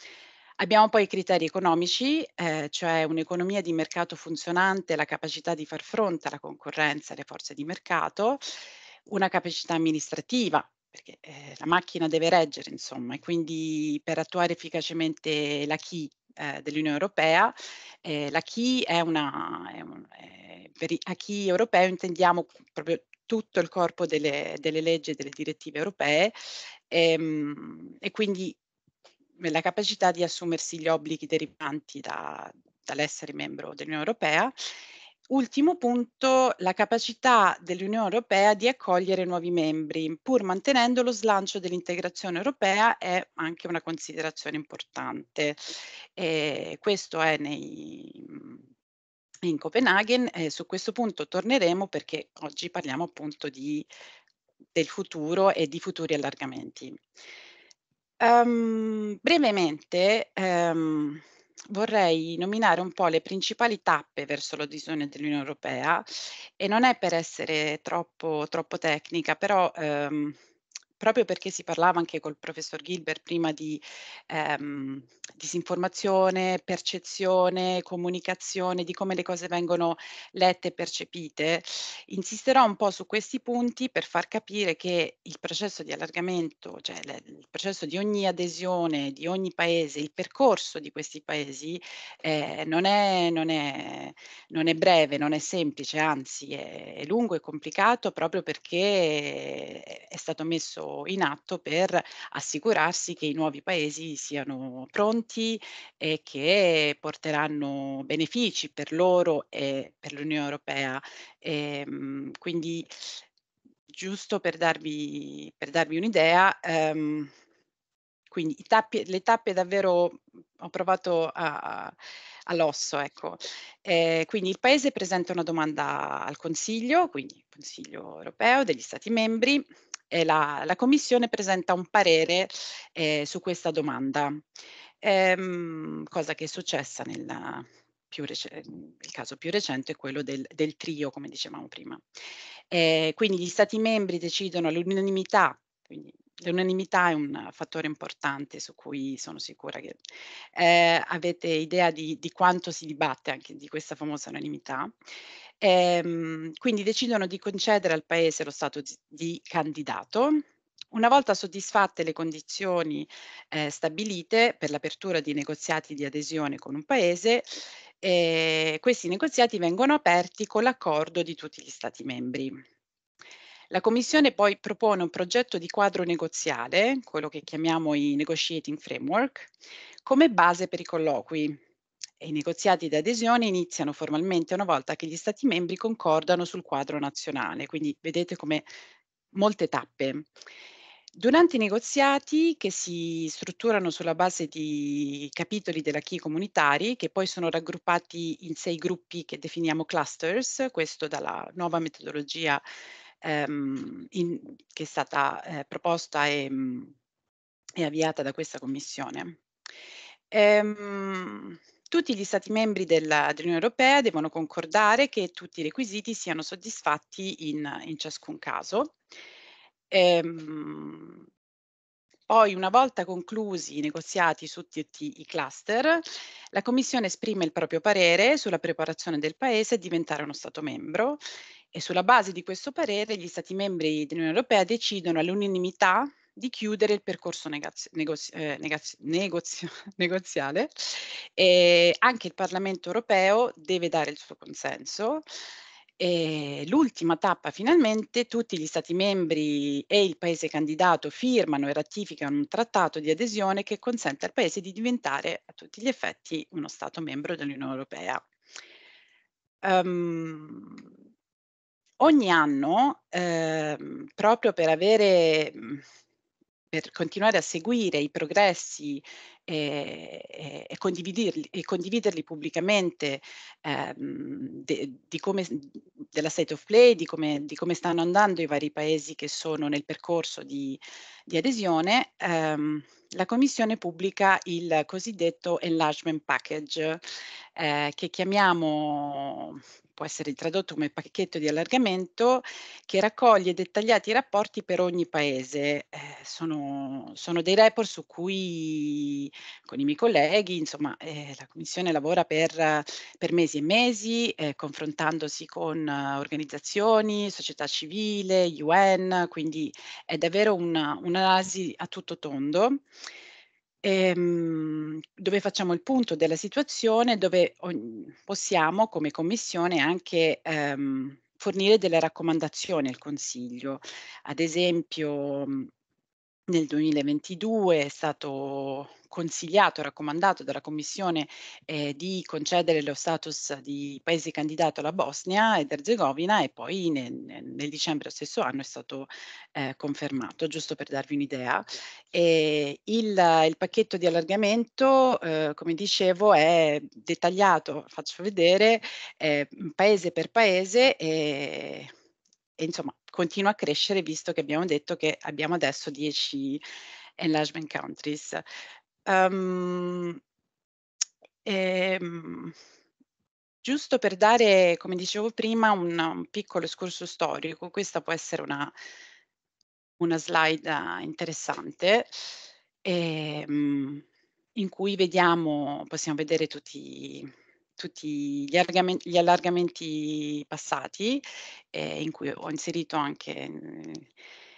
Abbiamo poi i criteri economici, eh, cioè un'economia di mercato funzionante, la capacità di far fronte alla concorrenza e alle forze di mercato, una capacità amministrativa, perché eh, la macchina deve reggere, insomma, e quindi per attuare efficacemente la key eh, dell'Unione Europea, eh, la key è una, è un, è, eh, per i, a key europeo intendiamo proprio tutto il corpo delle, delle leggi e delle direttive europee ehm, e quindi la capacità di assumersi gli obblighi derivanti da, dall'essere membro dell'Unione Europea Ultimo punto, la capacità dell'Unione Europea di accogliere nuovi membri, pur mantenendo lo slancio dell'integrazione europea è anche una considerazione importante. E questo è nei, in Copenaghen e su questo punto torneremo perché oggi parliamo appunto di, del futuro e di futuri allargamenti. Um, brevemente, um, vorrei nominare un po' le principali tappe verso l'adesione dell'Unione Europea e non è per essere troppo, troppo tecnica, però ehm, proprio perché si parlava anche col professor Gilbert prima di ehm, disinformazione, percezione, comunicazione, di come le cose vengono lette e percepite, insisterò un po' su questi punti per far capire che il processo di allargamento, cioè le, il processo di ogni adesione di ogni paese, il percorso di questi paesi eh, non, è, non, è, non, è, breve, non è semplice, anzi è, è lungo e complicato proprio perché è stato messo in atto per assicurarsi che i nuovi paesi siano pronti e che porteranno benefici per loro e per l'Unione Europea. E, ehm, quindi, giusto per darvi, per darvi un'idea, ehm, quindi tappi, le tappe davvero mhmm, ho provato a, a, all'osso, ecco. Eh, quindi il Paese presenta una domanda al Consiglio, quindi Consiglio europeo degli Stati membri, eh, la, la, Commissione presenta un parere eh, su questa domanda, ehm, cosa che è successa nella, più rec- ehm, il caso più recente è quello del, del trio, come dicevamo prima. Eh, quindi gli Stati membri decidono all'unanimità, quindi l'unanimità è un fattore importante su cui sono sicura che eh, avete idea di, di, quanto si dibatte anche di questa famosa unanimità. Ehm, quindi decidono di concedere al paese lo status di candidato. Una volta soddisfatte le condizioni eh, stabilite per l'apertura di negoziati di adesione con un paese, eh, questi negoziati vengono aperti con l'accordo di tutti gli Stati membri. La Commissione poi propone un progetto di quadro negoziale, quello che chiamiamo i negotiating framework, come base per i colloqui, e i negoziati di adesione iniziano formalmente una volta che gli Stati membri concordano sul quadro nazionale, quindi vedete come molte tappe. Durante i negoziati che si strutturano sulla base di capitoli della dell'acquis comunitari, che poi sono raggruppati in sei gruppi che definiamo clusters, questo dalla nuova metodologia ehm, in, che è stata eh, proposta e, mm, e, avviata da questa commissione. Ehm, tutti gli Stati membri della, dell'Unione Europea devono concordare che tutti i requisiti siano soddisfatti in, in ciascun caso. Ehm, poi, una volta conclusi i negoziati su tutti i cluster, la Commissione esprime il proprio parere sulla preparazione del Paese a diventare uno Stato membro e sulla base di questo parere gli Stati membri dell'Unione Europea decidono all'unanimità di chiudere il percorso negazio, negozio, eh, negazio, negozio, negoziale. E anche il Parlamento europeo deve dare il suo consenso. E l'ultima tappa finalmente, tutti gli Stati membri e il Paese candidato firmano e ratificano un trattato di adesione che consente al Paese di diventare a tutti gli effetti uno Stato membro dell'Unione Europea. Um, ogni anno, eh, proprio per avere per continuare a seguire i progressi eh, eh, e, e, e, condividerli, e condividerli, pubblicamente ehm, de, di come, della state of play, di come, di come, stanno andando i vari paesi che sono nel percorso di, di adesione, ehm, la Commissione pubblica il cosiddetto enlargement package, eh, che chiamiamo può essere tradotto come pacchetto di allargamento, che raccoglie dettagliati rapporti per ogni paese. Eh, sono, sono, dei report su cui con i miei colleghi, insomma, eh, la Commissione lavora per, per mesi e mesi, eh, confrontandosi con eh, organizzazioni, società civile, UN, quindi è davvero una, un'analisi a tutto tondo ehm, dove facciamo il punto della situazione, dove ogni, possiamo come Commissione anche ehm, fornire delle raccomandazioni al Consiglio. Ad esempio, mhmm, nel 2022 è stato consigliato, raccomandato dalla Commissione eh, di concedere lo status di paese candidato alla Bosnia ed Erzegovina e poi nel, nel dicembre stesso anno è stato eh, confermato, giusto per darvi un'idea. E il, il pacchetto di allargamento, eh, come dicevo, è dettagliato, faccio vedere, eh, paese per paese. E, e insomma continua a crescere visto che abbiamo detto che abbiamo adesso 10 enlargement countries. Um, ehm, e, ehm, giusto per dare, come dicevo prima, un, un piccolo escurso storico, questa può essere una, una slide interessante. E, um, in cui vediamo, possiamo vedere tutti tutti gli, gli allargamenti passati, eh, in cui ho inserito anche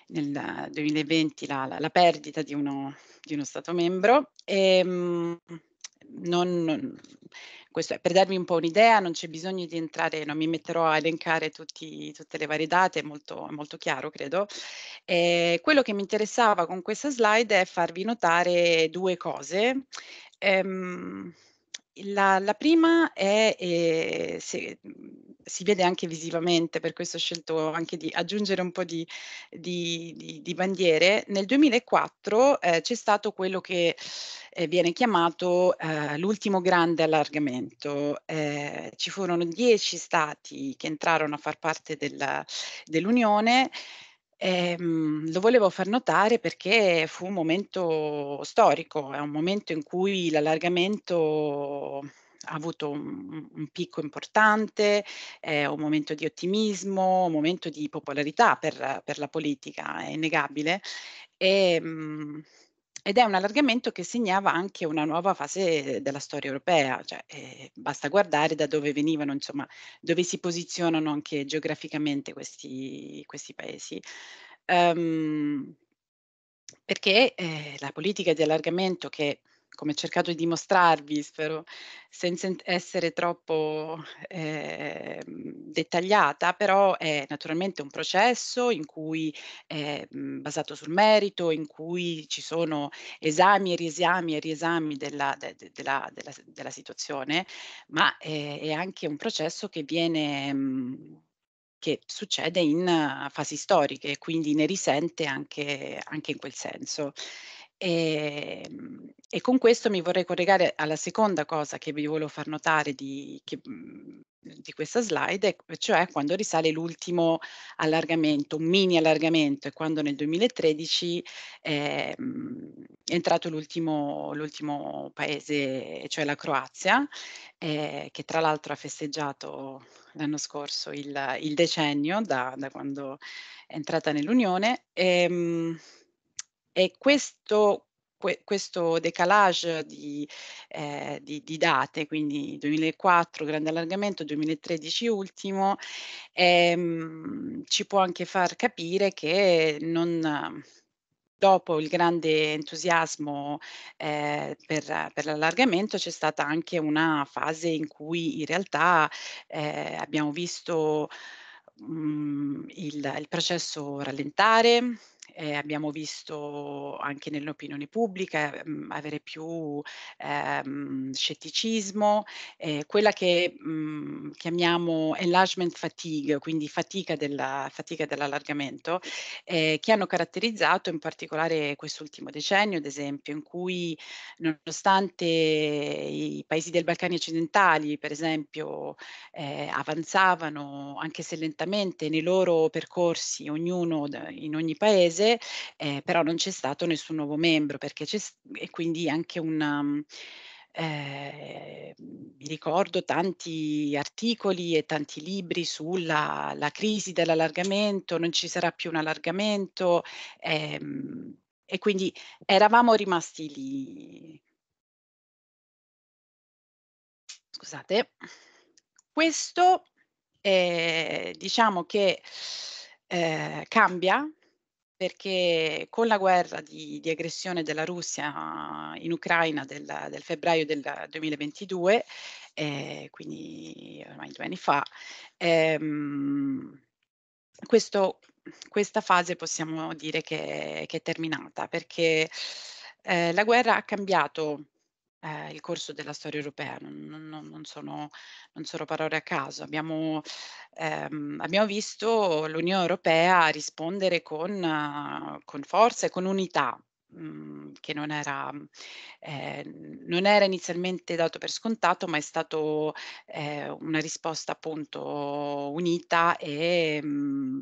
nel 2020 la, la, la perdita di uno, di uno, Stato membro. E, ehm, non, non, questo è per darvi un po' un'idea, non c'è bisogno di entrare, non mi metterò a elencare tutti, tutte le varie date, è molto, molto chiaro credo. Eh, quello che mi interessava con questa slide è farvi notare due cose. Ehm, la, la, prima è, eh, se, mhmm, si vede anche visivamente, per questo ho scelto anche di aggiungere un po' di, di, di, di bandiere. Nel 2004 eh, c'è stato quello che eh, viene chiamato eh, l'ultimo grande allargamento. Eh, ci furono dieci stati che entrarono a far parte della, dell'Unione Ehm, lo volevo far notare perché fu un momento storico, è un momento in cui l'allargamento ha avuto un, un picco importante, è un momento di ottimismo, un momento di popolarità per, per la politica, è innegabile. E, ehm, mh, ed è un allargamento che segnava anche una nuova fase della storia europea, cioè, eh, basta guardare da dove venivano, insomma, dove si posizionano anche geograficamente questi, questi paesi. Um, perché eh, la politica di allargamento che come ecco, ho cercato di dimostrarvi, spero senza essere troppo eh, dettagliata, però è naturalmente un processo in cui è ehm, basato sul merito, in cui ci sono esami e riesami e riesami della, de, de, de la, la, della, situazione, ma è, è, anche un processo che viene... Mh, mhmm, che succede in fasi storiche, quindi ne risente anche, anche in quel senso. E, ehm, e, con questo mi vorrei collegare alla seconda cosa che vi volevo far notare di, che, mm, di questa slide, cioè quando risale l'ultimo allargamento, un mini allargamento, e quando nel 2013 eh, è entrato l'ultimo, l'ultimo paese, cioè la Croazia, eh, che tra l'altro ha festeggiato l'anno scorso il, il decennio da, da, quando è entrata nell'Unione. E, ehm, e questo, que- questo decalage di, eh, di, di, date, quindi 2004 grande allargamento, 2013 ultimo, ehm, ci può anche far capire che non, dopo il grande entusiasmo eh, per, per, l'allargamento c'è stata anche una fase in cui in realtà eh, abbiamo visto mh, mm, il, il processo rallentare, eh, abbiamo visto anche nell'opinione pubblica mh, mhmm, avere più ehm, scetticismo, eh, quella che mh, mhmm, chiamiamo enlargement fatigue, quindi fatica, della, fatica dell'allargamento, eh, che hanno caratterizzato in particolare quest'ultimo decennio, ad esempio, in cui nonostante i paesi del Balcani occidentali, per esempio, eh, avanzavano anche se lentamente nei loro percorsi, ognuno in ogni paese, mese, eh, però non c'è stato nessun nuovo membro perché c'è e quindi anche un. Um, eh, mi ricordo tanti articoli e tanti libri sulla crisi dell'allargamento, non ci sarà più un allargamento ehm, e quindi eravamo rimasti lì. Scusate, questo eh, diciamo che eh, cambia perché con la guerra di, di, aggressione della Russia in Ucraina del, del febbraio del 2022, eh, quindi ormai due anni fa, ehm, questo, questa fase possiamo dire che, che è terminata, perché eh, la guerra ha cambiato eh, il corso della storia europea, non, non, non, sono, non sono, parole a caso. Abbiamo, ehm, abbiamo visto l'Unione Europea rispondere con, uh, con forza e con unità, mm, che non era, eh, non era, inizialmente dato per scontato, ma è stata eh, una risposta appunto unita e, mh, mm,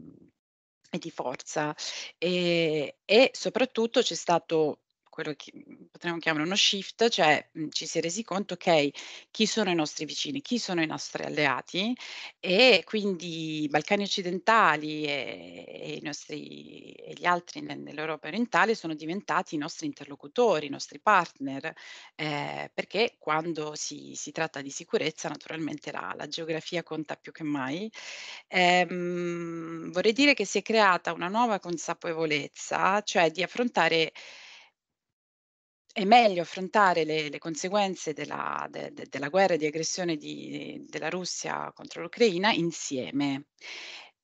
e di forza. E, e soprattutto c'è stato quello che mhmm, potremmo chiamare uno shift, cioè mh, mhmm, ci si è resi conto, ok, chi sono i nostri vicini, chi sono i nostri alleati e quindi i Balcani occidentali e, e, i nostri, e gli altri nell'Europa orientale sono diventati i nostri interlocutori, i nostri partner, eh, perché quando si, si, tratta di sicurezza naturalmente la, la geografia conta più che mai. Ehm, vorrei dire che si è creata una nuova consapevolezza, cioè di affrontare è meglio affrontare le, le conseguenze della, de, de, della, guerra di aggressione di, della Russia contro l'Ucraina insieme.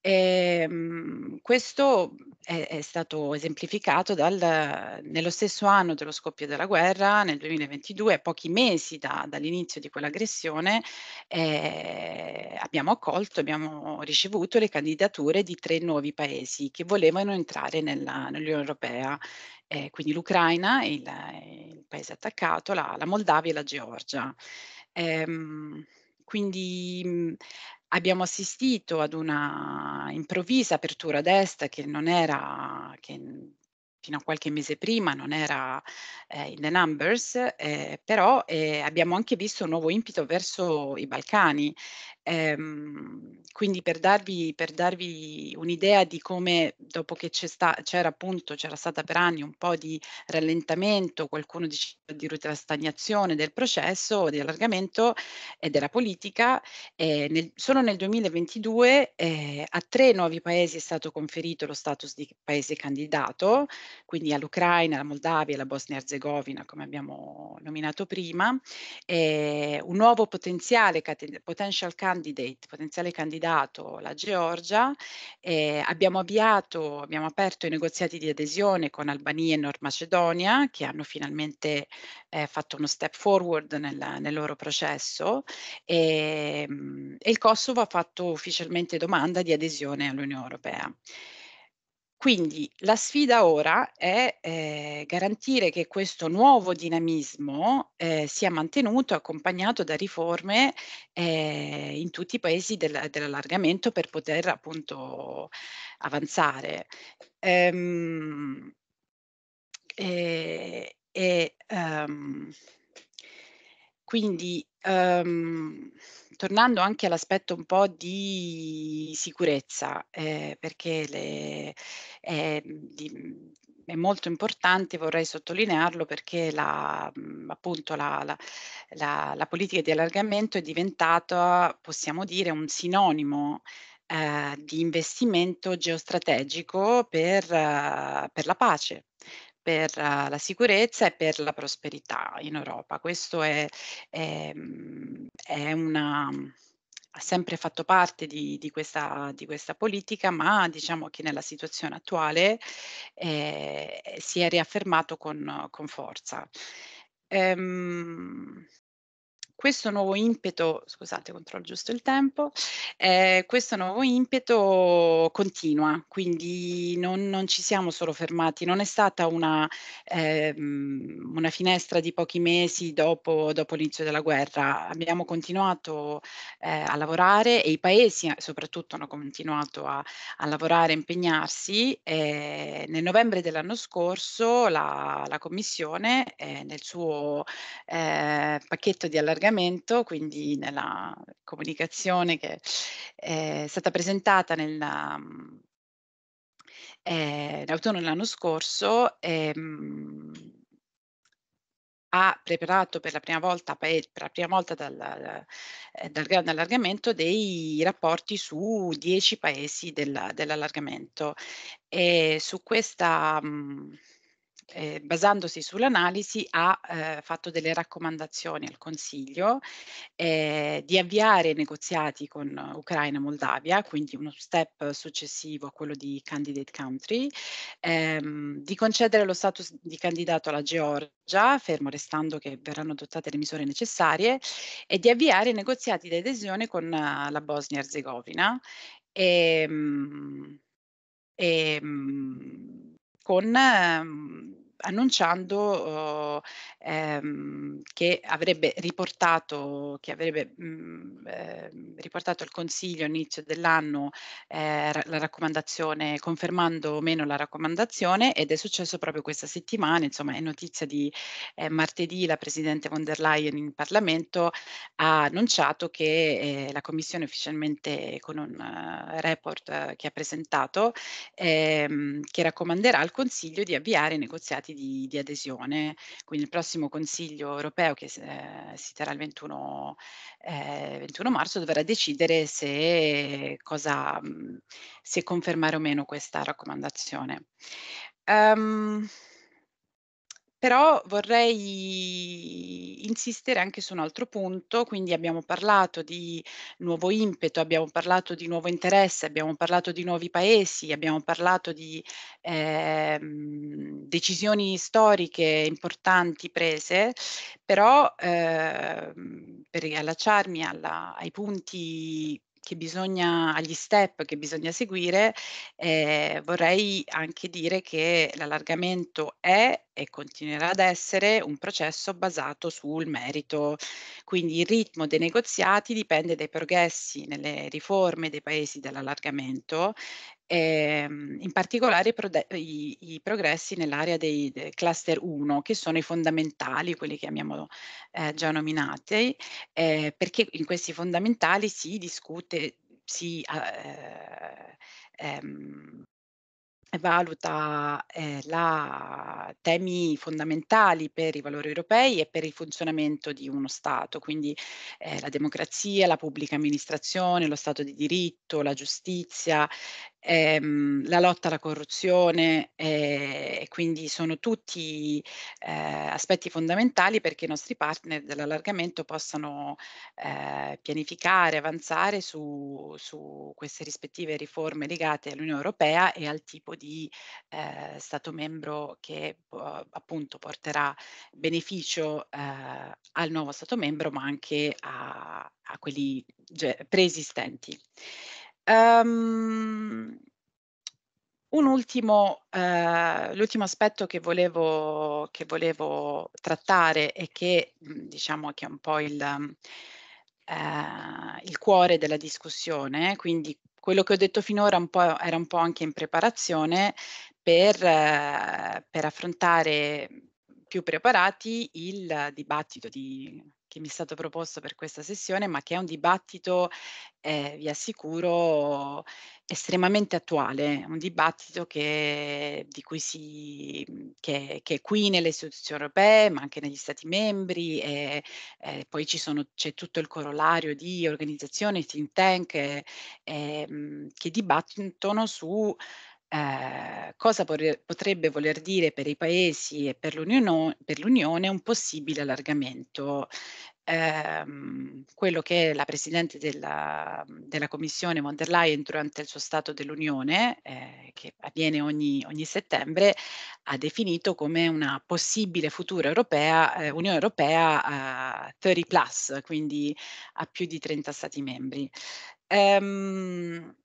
E, ehm, questo è, è stato esemplificato dal, nello stesso anno dello scoppio della guerra, nel 2022, a pochi mesi da, dall'inizio di quell'aggressione, eh, abbiamo accolto, abbiamo ricevuto le candidature di tre nuovi paesi che volevano entrare nella, nell'Unione Europea, eh, quindi l'Ucraina, il, il, paese attaccato, la, la Moldavia e la Georgia. Ehm, quindi abbiamo assistito ad una improvvisa apertura d'est che non era, che fino a qualche mese prima non era eh, in the numbers, eh, però eh, abbiamo anche visto un nuovo impito verso i Balcani Ehm, quindi per darvi, per darvi un'idea di come dopo che sta, c'era appunto, c'era stata per anni un po' di rallentamento, qualcuno diceva addirittura stagnazione del processo di allargamento e della politica, eh, nel, solo nel 2022 eh, a tre nuovi paesi è stato conferito lo status di paese candidato, quindi all'Ucraina, alla Moldavia e alla bosnia Erzegovina, come abbiamo nominato prima, eh, un nuovo potenziale potential candidate candidate, potenziale candidato, la Georgia. Eh, abbiamo, avviato, abbiamo aperto i negoziati di adesione con Albania e Nord Macedonia, che hanno finalmente eh, fatto uno step forward nel, nel loro processo, e, ehm, e il Kosovo ha fatto ufficialmente domanda di adesione all'Unione Europea. Quindi la sfida ora è, ehm, garantire che questo nuovo dinamismo, ehm, sia mantenuto, accompagnato da riforme, ehm, in tutti i paesi del dell'allargamento per poter appunto avanzare. Ehm, ehm, e, ehm, quindi, ehm tornando anche all'aspetto un po' di sicurezza, eh, perché le, eh, di, mhmm, è molto importante, vorrei sottolinearlo, perché la, mhmm, appunto la, la, la, la politica di allargamento è diventata, possiamo dire, un sinonimo eh, di investimento geostrategico per, eh, per la pace per uh, la sicurezza e per la prosperità in Europa. Questo è, è, ehm, è una, mhmm, ha sempre fatto parte di, di, questa, di, questa, politica, ma diciamo che nella situazione attuale eh, si è riaffermato con, con forza. Ehm, questo nuovo impeto, scusate, controllo giusto il tempo, eh, questo nuovo impeto continua, quindi non, non, ci siamo solo fermati, non è stata una, eh, una finestra di pochi mesi dopo, dopo, l'inizio della guerra, abbiamo continuato eh, a lavorare e i paesi soprattutto hanno continuato a, a lavorare, a impegnarsi. Eh, nel novembre dell'anno scorso la, la Commissione eh, nel suo eh, pacchetto di allargamento collegamento, quindi nella comunicazione che eh, è stata presentata nella, mm, eh, l'autunno dell'anno scorso, ehm, ha preparato per la prima volta, per la prima volta dal, eh, dal grande allargamento dei rapporti su 10 paesi del, dell'allargamento. E su questa... Mh, mm, eh, basandosi sull'analisi ha eh, fatto delle raccomandazioni al Consiglio eh, di avviare negoziati con Ucraina e Moldavia, quindi uno step successivo a quello di candidate country, ehm, di concedere lo status di candidato alla Georgia, fermo restando che verranno adottate le misure necessarie, e di avviare negoziati di adesione con uh, la Bosnia-Herzegovina. E, mh, e, ehm, mh, con ehm, annunciando oh, ehm, che avrebbe riportato, che avrebbe, mh, mm, eh, riportato il Consiglio all'inizio dell'anno eh, la raccomandazione, confermando o meno la raccomandazione ed è successo proprio questa settimana, insomma è notizia di eh, martedì la Presidente von der Leyen in Parlamento ha annunciato che eh, la Commissione ufficialmente con un uh, report uh, che ha presentato ehm, che raccomanderà al Consiglio di avviare i negoziati risultati di, di adesione. Quindi il prossimo Consiglio europeo che eh, si terrà il 21, eh, 21, marzo dovrà decidere se, cosa, mm, se confermare o meno questa raccomandazione. Um, però vorrei insistere anche su un altro punto, quindi abbiamo parlato di nuovo impeto, abbiamo parlato di nuovo interesse, abbiamo parlato di nuovi paesi, abbiamo parlato di ehm, decisioni storiche importanti prese, però ehm, per riallacciarmi alla, ai punti che bisogna, agli step che bisogna seguire, eh, vorrei anche dire che l'allargamento è e continuerà ad essere un processo basato sul merito. Quindi il ritmo dei negoziati dipende dai progressi nelle riforme dei paesi dell'allargamento, ehm, in particolare i, i, progressi nell'area dei, dei, cluster 1, che sono i fondamentali, quelli che abbiamo eh, già nominati, eh, perché in questi fondamentali si discute, si... Eh, ehm, valuta eh, la, temi fondamentali per i valori europei e per il funzionamento di uno Stato, quindi eh, la democrazia, la pubblica amministrazione, lo Stato di diritto, la giustizia, ehm, la lotta alla corruzione eh, e quindi sono tutti eh, aspetti fondamentali perché i nostri partner dell'allargamento possano eh, pianificare, avanzare su, su, queste rispettive riforme legate all'Unione Europea e al tipo di eh, Stato membro che appunto porterà beneficio eh, al nuovo Stato membro ma anche a, a quelli preesistenti. Um, un ultimo, eh, l'ultimo aspetto che volevo, che volevo, trattare e che mm, diciamo che è un po' il, eh, il cuore della discussione, quindi quello che ho detto finora un era un po' anche in preparazione per, eh, per affrontare più preparati il dibattito di che mi è stato proposto per questa sessione, ma che è un dibattito, eh, vi assicuro, estremamente attuale, un dibattito che, di cui si, che, che è qui nelle istituzioni europee, ma anche negli Stati membri, e, eh, poi sono, c'è tutto il corollario di organizzazioni, think tank, eh, che dibattono su eh, cosa potrebbe voler dire per i paesi e per l'Unione, per l'Unione un possibile allargamento. Ehm, quello che la Presidente della, della, Commissione von der Leyen durante il suo Stato dell'Unione, eh, che avviene ogni, ogni, settembre, ha definito come una possibile futura europea, eh, Unione Europea a 30 plus, quindi a più di 30 Stati membri. Ehm,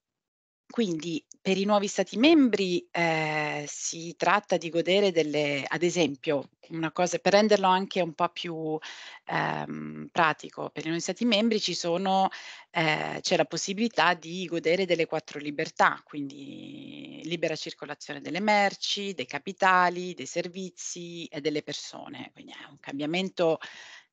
quindi per i nuovi stati membri, ehm, si tratta di godere delle ad esempio, una cosa per renderlo anche un po' più, ehm, pratico, per i nuovi stati membri ci sono ehm, c'è la possibilità di godere delle quattro libertà, quindi libera circolazione delle merci, dei capitali, dei servizi e delle persone. Quindi è un cambiamento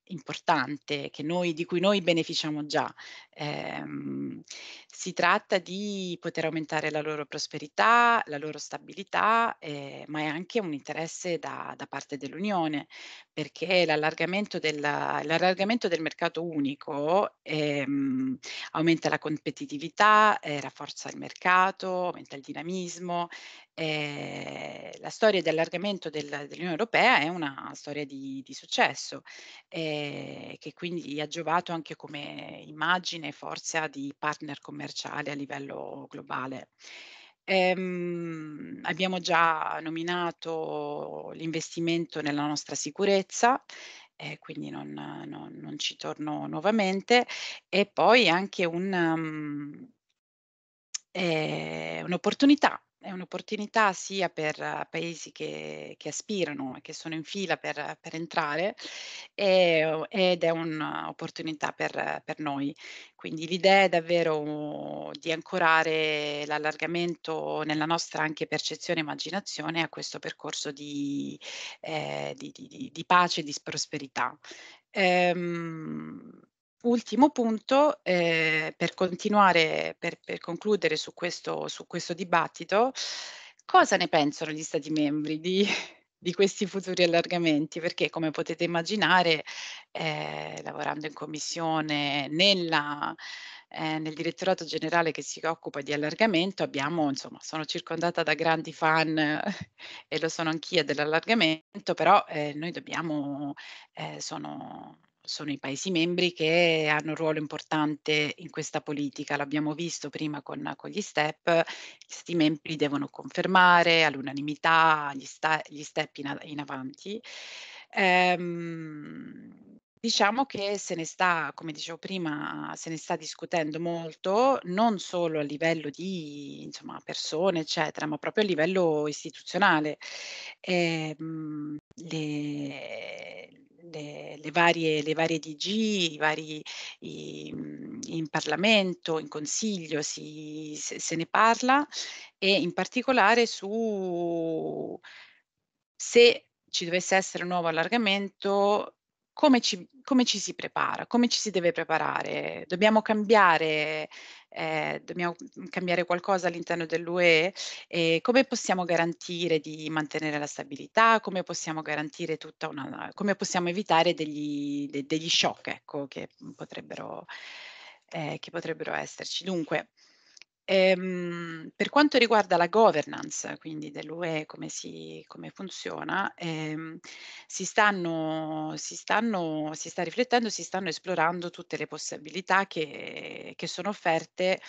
importante che noi di cui noi beneficiamo già. Ehm, si tratta di poter aumentare la loro prosperità, la loro stabilità, eh, ma è anche un interesse da, da parte dell'Unione, perché l'allargamento, della, l'allargamento del mercato unico ehm, aumenta la competitività, eh, rafforza il mercato, aumenta il dinamismo. Eh, la storia di allargamento del, dell'Unione Europea è una storia di, di successo, eh, che quindi ha giovato anche come immagine bene forza di partner commerciali a livello globale. Ehm, abbiamo già nominato l'investimento nella nostra sicurezza eh, quindi non, non, non, ci torno nuovamente, e poi anche un, um, eh, un'opportunità è un'opportunità sia per eh, paesi che, che aspirano e che sono in fila per, per entrare e, eh, ed è un'opportunità per, per noi. Quindi l'idea è davvero di ancorare l'allargamento nella nostra anche percezione e immaginazione a questo percorso di, eh, di, di, di pace e di prosperità. Ehm, ultimo punto, eh, per continuare, per, per concludere su questo, su questo, dibattito, cosa ne pensano gli Stati membri di, di questi futuri allargamenti? Perché come potete immaginare, eh, lavorando in commissione nella, eh, nel direttorato generale che si occupa di allargamento, abbiamo, insomma, sono circondata da grandi fan e lo sono anch'io dell'allargamento, però eh, noi dobbiamo, eh, sono sono i Paesi membri che hanno un ruolo importante in questa politica. L'abbiamo visto prima con, con gli STEP, gli Stati membri devono confermare all'unanimità gli, sta, gli STEP in, in avanti. Ehm, Diciamo che se ne sta, come dicevo prima, se ne sta discutendo molto, non solo a livello di insomma, persone, eccetera, ma proprio a livello istituzionale. Eh, le, le, le, varie, le varie DG, i vari, i, mhmm, in Parlamento, in Consiglio si, se, se ne parla e in particolare su se ci dovesse essere un nuovo allargamento, come ci, come ci, si prepara, come ci si deve preparare. Dobbiamo cambiare eh, dobbiamo cambiare qualcosa all'interno dell'UE, e eh, come possiamo garantire di mantenere la stabilità, come possiamo garantire tutta una, come possiamo evitare degli, de, degli shock ecco, che, potrebbero, eh, che potrebbero esserci. Dunque, Ehm, per quanto riguarda la governance, quindi dell'UE, come, si, come funziona, ehm, si, stanno, si, stanno, si sta riflettendo, si stanno esplorando tutte le possibilità che, che sono offerte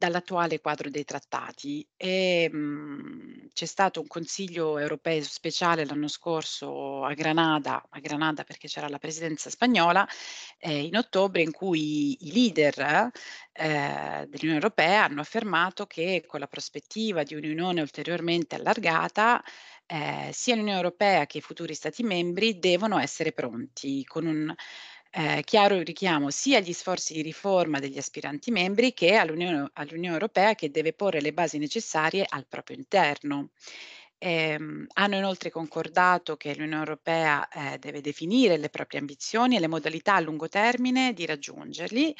dall'attuale quadro dei trattati e mh, mhmm, c'è stato un consiglio europeo speciale l'anno scorso a Granada, a Granada perché c'era la presidenza spagnola, eh, in ottobre in cui i leader eh, dell'Unione Europea hanno affermato che con la prospettiva di un'unione ulteriormente allargata eh, sia l'Unione Europea che i futuri Stati membri devono essere pronti con un eh, chiaro il richiamo sia agli sforzi di riforma degli aspiranti membri che all'Unione, all'Unione Europea che deve porre le basi necessarie al proprio interno. Eh, hanno inoltre concordato che l'Unione Europea eh, deve definire le proprie ambizioni e le modalità a lungo termine di raggiungerli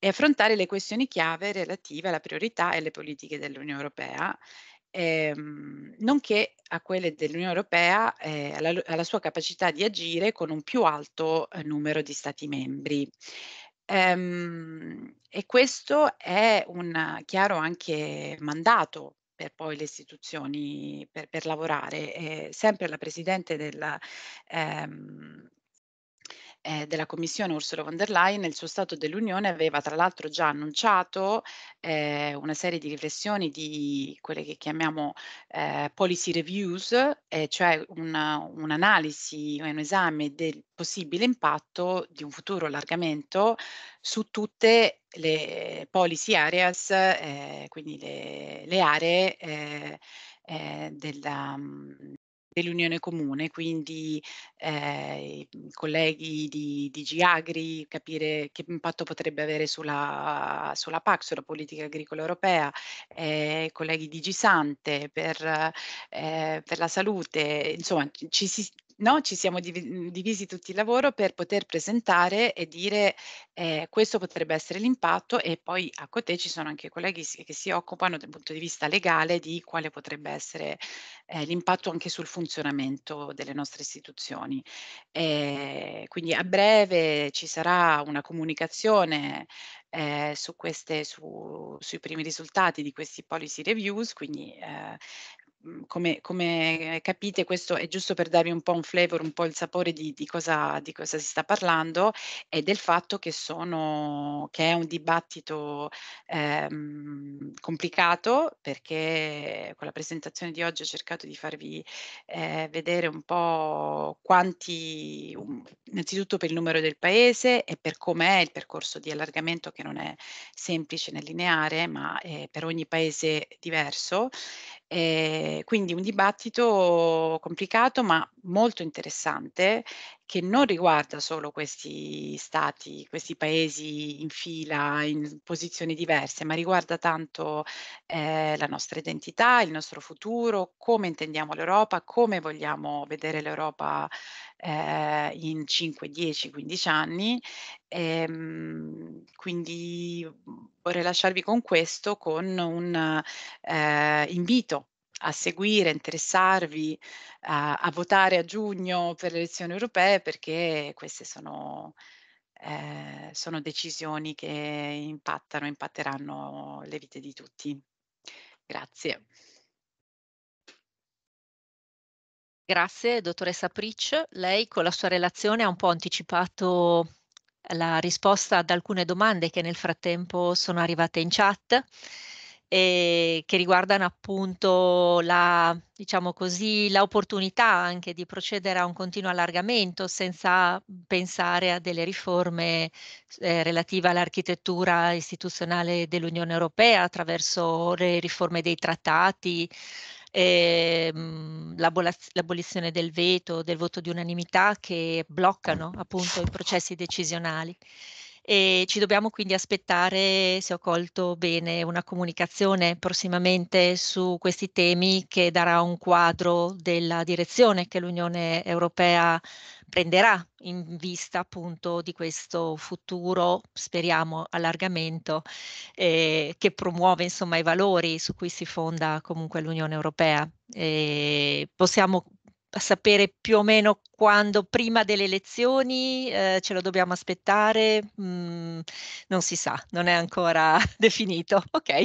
e affrontare le questioni chiave relative alla priorità e alle politiche dell'Unione Europea ehm, nonché a quelle dell'Unione Europea, eh, alla, alla, sua capacità di agire con un più alto eh, numero di Stati membri. Ehm, e questo è un chiaro anche mandato per poi le istituzioni per, per lavorare. Eh, sempre la Presidente della, ehm, eh, della Commissione Ursula von der Leyen nel suo Stato dell'Unione aveva tra l'altro già annunciato eh, una serie di riflessioni di quelle che chiamiamo eh, policy reviews, eh, cioè una, un'analisi, un esame del possibile impatto di un futuro allargamento su tutte le policy areas, eh, quindi le, le aree eh, della, mm, dell'Unione Comune, quindi eh, colleghi di, di Giagri, capire che impatto potrebbe avere sulla, sulla PAC, sulla politica agricola europea, eh, colleghi di Gisante per, eh, per la salute, insomma ci, si, no, ci siamo div- divisi tutti il lavoro per poter presentare e dire eh, questo potrebbe essere l'impatto e poi a Cote ci sono anche colleghi che si occupano dal punto di vista legale di quale potrebbe essere eh, l'impatto anche sul funzionamento delle nostre istituzioni. E eh, quindi a breve ci sarà una comunicazione eh, su queste, su, sui primi risultati di questi policy reviews, quindi eh, Mhmm, come, come, eh, capite, questo è giusto per darvi un po' un flavor, un po' il sapore di, di, cosa, di cosa, si sta parlando e del fatto che, sono, che è un dibattito ehm, complicato perché con la presentazione di oggi ho cercato di farvi eh, vedere un po' quanti, innanzitutto per il numero del paese e per com'è il percorso di allargamento che non è semplice né lineare ma è per ogni paese diverso eh, quindi un dibattito complicato ma molto interessante che non riguarda solo questi stati, questi paesi in fila, in posizioni diverse, ma riguarda tanto eh, la nostra identità, il nostro futuro, come intendiamo l'Europa, come vogliamo vedere l'Europa eh, in 5, 10, 15 anni. E, ehm, quindi vorrei lasciarvi con questo, con un eh, invito a seguire, a interessarvi, a, a votare a giugno per le elezioni europee perché queste sono, eh, sono decisioni che impattano, impatteranno le vite di tutti. Grazie. Grazie dottoressa Priccio. Lei con la sua relazione ha un po' anticipato la risposta ad alcune domande che nel frattempo sono arrivate in chat eh, che riguardano appunto la, diciamo così, l'opportunità anche di procedere a un continuo allargamento senza pensare a delle riforme eh, relative all'architettura istituzionale dell'Unione Europea attraverso le riforme dei trattati, ehm, l'abolizione del veto, del voto di unanimità che bloccano appunto i processi decisionali e ci dobbiamo quindi aspettare, se ho colto bene, una comunicazione prossimamente su questi temi che darà un quadro della direzione che l'Unione Europea prenderà in vista appunto di questo futuro, speriamo, allargamento eh, che promuove insomma i valori su cui si fonda comunque l'Unione Europea. E possiamo sapere più o meno quando, prima delle elezioni, eh, ce lo dobbiamo aspettare? Mm, non si sa, non è ancora definito. Ok.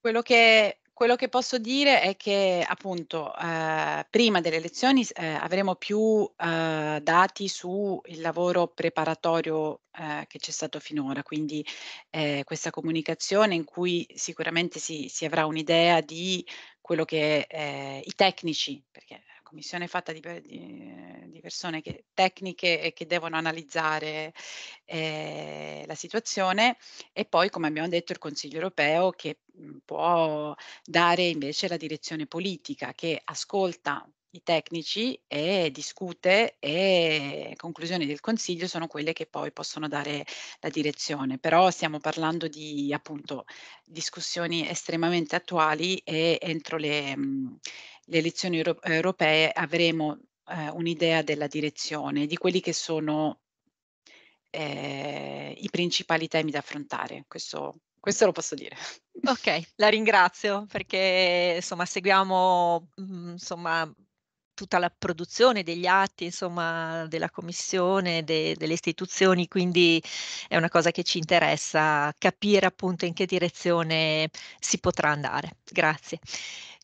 Quello che, quello che posso dire è che appunto eh, prima delle elezioni eh, avremo più eh, dati sul lavoro preparatorio eh, che c'è stato finora, quindi eh, questa comunicazione in cui sicuramente si, si avrà un'idea di quello che eh, i tecnici, perché commissione fatta di, di, eh, di persone che, tecniche e che devono analizzare eh, la situazione e poi, come abbiamo detto, il Consiglio europeo che mh, mm, può dare invece la direzione politica, che ascolta i tecnici e discute e conclusioni del consiglio sono quelle che poi possono dare la direzione, però stiamo parlando di appunto discussioni estremamente attuali e entro le, mhmm, le elezioni europee avremo eh, un'idea della direzione, di quelli che sono eh, i principali temi da affrontare. Questo, questo lo posso dire. Ok, la ringrazio perché insomma seguiamo mhmm, insomma tutta la produzione degli atti, insomma, della commissione, de, delle istituzioni, quindi è una cosa che ci interessa capire appunto in che direzione si potrà andare. Grazie.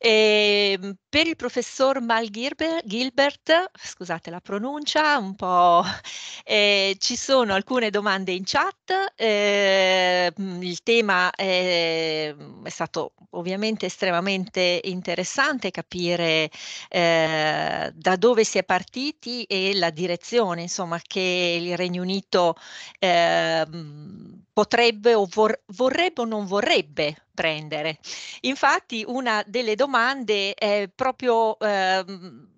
E ehm, per il professor Mal Gilbert, scusate la pronuncia, un po' eh, ci sono alcune domande in chat, eh, il tema è, ehm, è, stato ovviamente estremamente interessante capire eh, da dove si è partiti e la direzione insomma, che il Regno Unito ehm, potrebbe o vor, vorrebbe o non vorrebbe prendere. Infatti una delle domande è proprio... Ehm,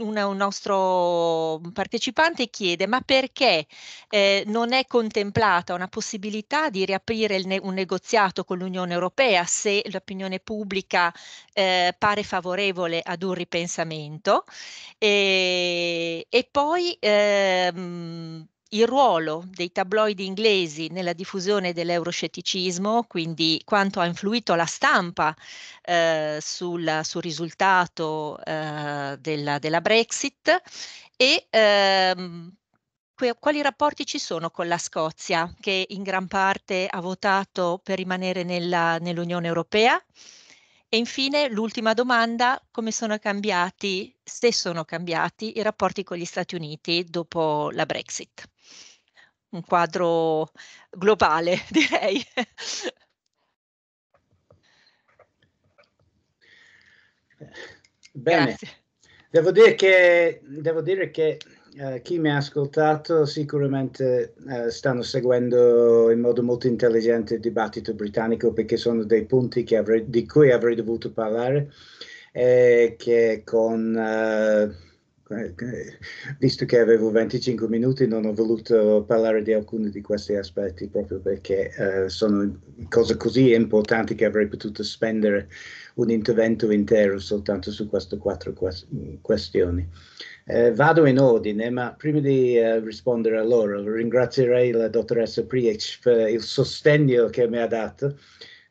una, un nostro partecipante chiede ma perché eh, non è contemplata una possibilità di riaprire ne un negoziato con l'Unione Europea se l'opinione pubblica eh, pare favorevole ad un ripensamento e, e poi ehm, il ruolo dei tabloidi inglesi nella diffusione dell'euroscetticismo, quindi quanto ha influito la stampa eh, sul, sul, risultato eh, della, della, Brexit e ehm, quali rapporti ci sono con la Scozia che in gran parte ha votato per rimanere nella, nell'Unione Europea? E infine l'ultima domanda, come sono cambiati, se sono cambiati, i rapporti con gli Stati Uniti dopo la Brexit? un quadro globale, direi. Bene, Grazie. devo dire che, devo dire che eh, chi mi ha ascoltato sicuramente eh, stanno seguendo in modo molto intelligente il dibattito britannico perché sono dei punti avrei, di cui avrei dovuto parlare e eh, che con eh, Visto che avevo 25 minuti non ho voluto parlare di alcuni di questi aspetti proprio perché eh, sono cose così importanti che avrei potuto spendere un intervento intero soltanto su queste quattro questioni. Eh, vado in ordine, ma prima di eh, rispondere a loro ringrazierei la dottoressa Priech per il sostegno che mi ha dato.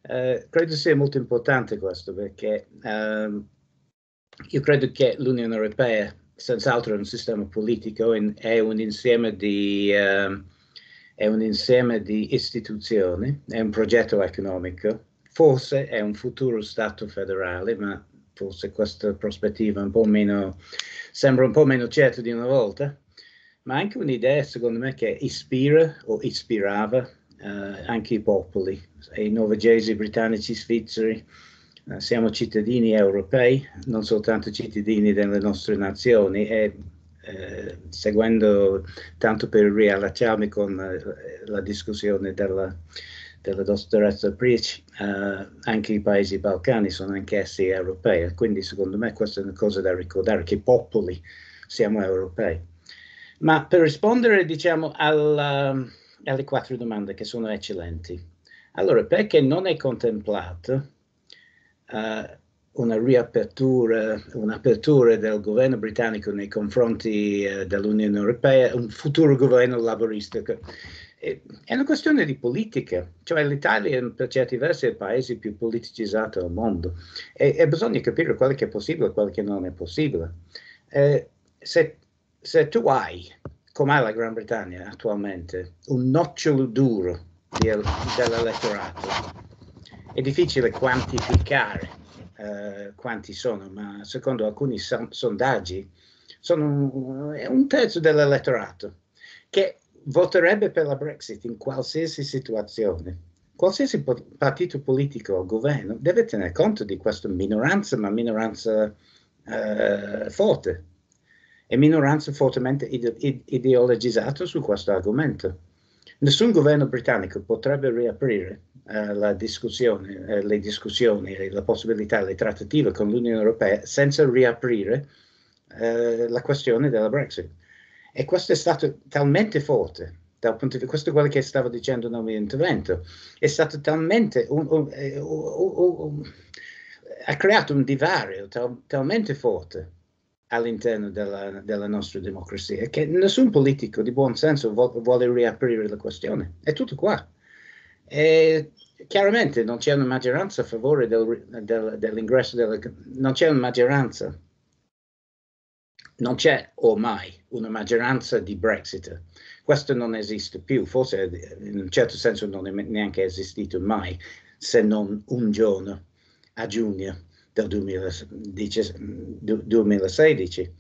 Eh, credo sia molto importante questo perché ehm, io credo che l'Unione Europea senz'altro è un sistema politico, è un insieme di... Um, è un insieme di istituzioni, è un progetto economico, forse è un futuro Stato federale, ma forse questa prospettiva un meno, sembra un po' meno certa di una volta, ma anche un'idea secondo me che ispira o ispirava eh, anche i popoli, i norvegesi, i britannici, i svizzeri, eh, siamo cittadini europei, non soltanto cittadini delle nostre nazioni e eh, seguendo tanto per riallacciarmi con la, eh, la discussione della, della dottoressa Preach, eh, anche i paesi balcani sono anch'essi europei, quindi secondo me questa è una cosa da ricordare, che popoli siamo europei. Ma per rispondere diciamo alla, eh, alle quattro domande che sono eccellenti, allora perché non è contemplato eh, una riapertura, un'apertura del governo britannico nei confronti eh, dell'Unione Europea, un futuro governo laboristico. È una questione di politica, cioè l'Italia per certi versi il paese più politicizzato al mondo e, e bisogna capire quello che è possibile e quello che non è possibile. Eh, se, se tu hai, come la Gran Bretagna attualmente, un nocciolo duro di, dell'elettorato è difficile quantificare eh, quanti sono, ma secondo alcuni sondaggi sono un, un terzo dell'elettorato che voterebbe per la Brexit in qualsiasi situazione. Qualsiasi partito politico o governo deve tener conto di questa minoranza, ma minoranza eh, forte e minoranza fortemente ide ideologizzata su questo argomento. Nessun governo britannico potrebbe riaprire eh, la discussione, eh, le discussioni, la possibilità, le trattative con l'Unione Europea senza riaprire eh, la questione della Brexit. E questo è stato talmente forte dal punto di vista, questo è quello che stavo dicendo nel mio intervento, è stato talmente, un, un, un, ha creato un divario tal, talmente forte all'interno della, della, nostra democrazia che nessun politico di buon senso vuole riaprire la questione. È tutto qua. E chiaramente non c'è una maggioranza a favore del, del, dell'ingresso, della, non c'è una maggioranza, non c'è ormai una maggioranza di Brexit. Questo non esiste più, forse in un certo senso non è neanche esistito mai, se non un giorno a giugno del 2016.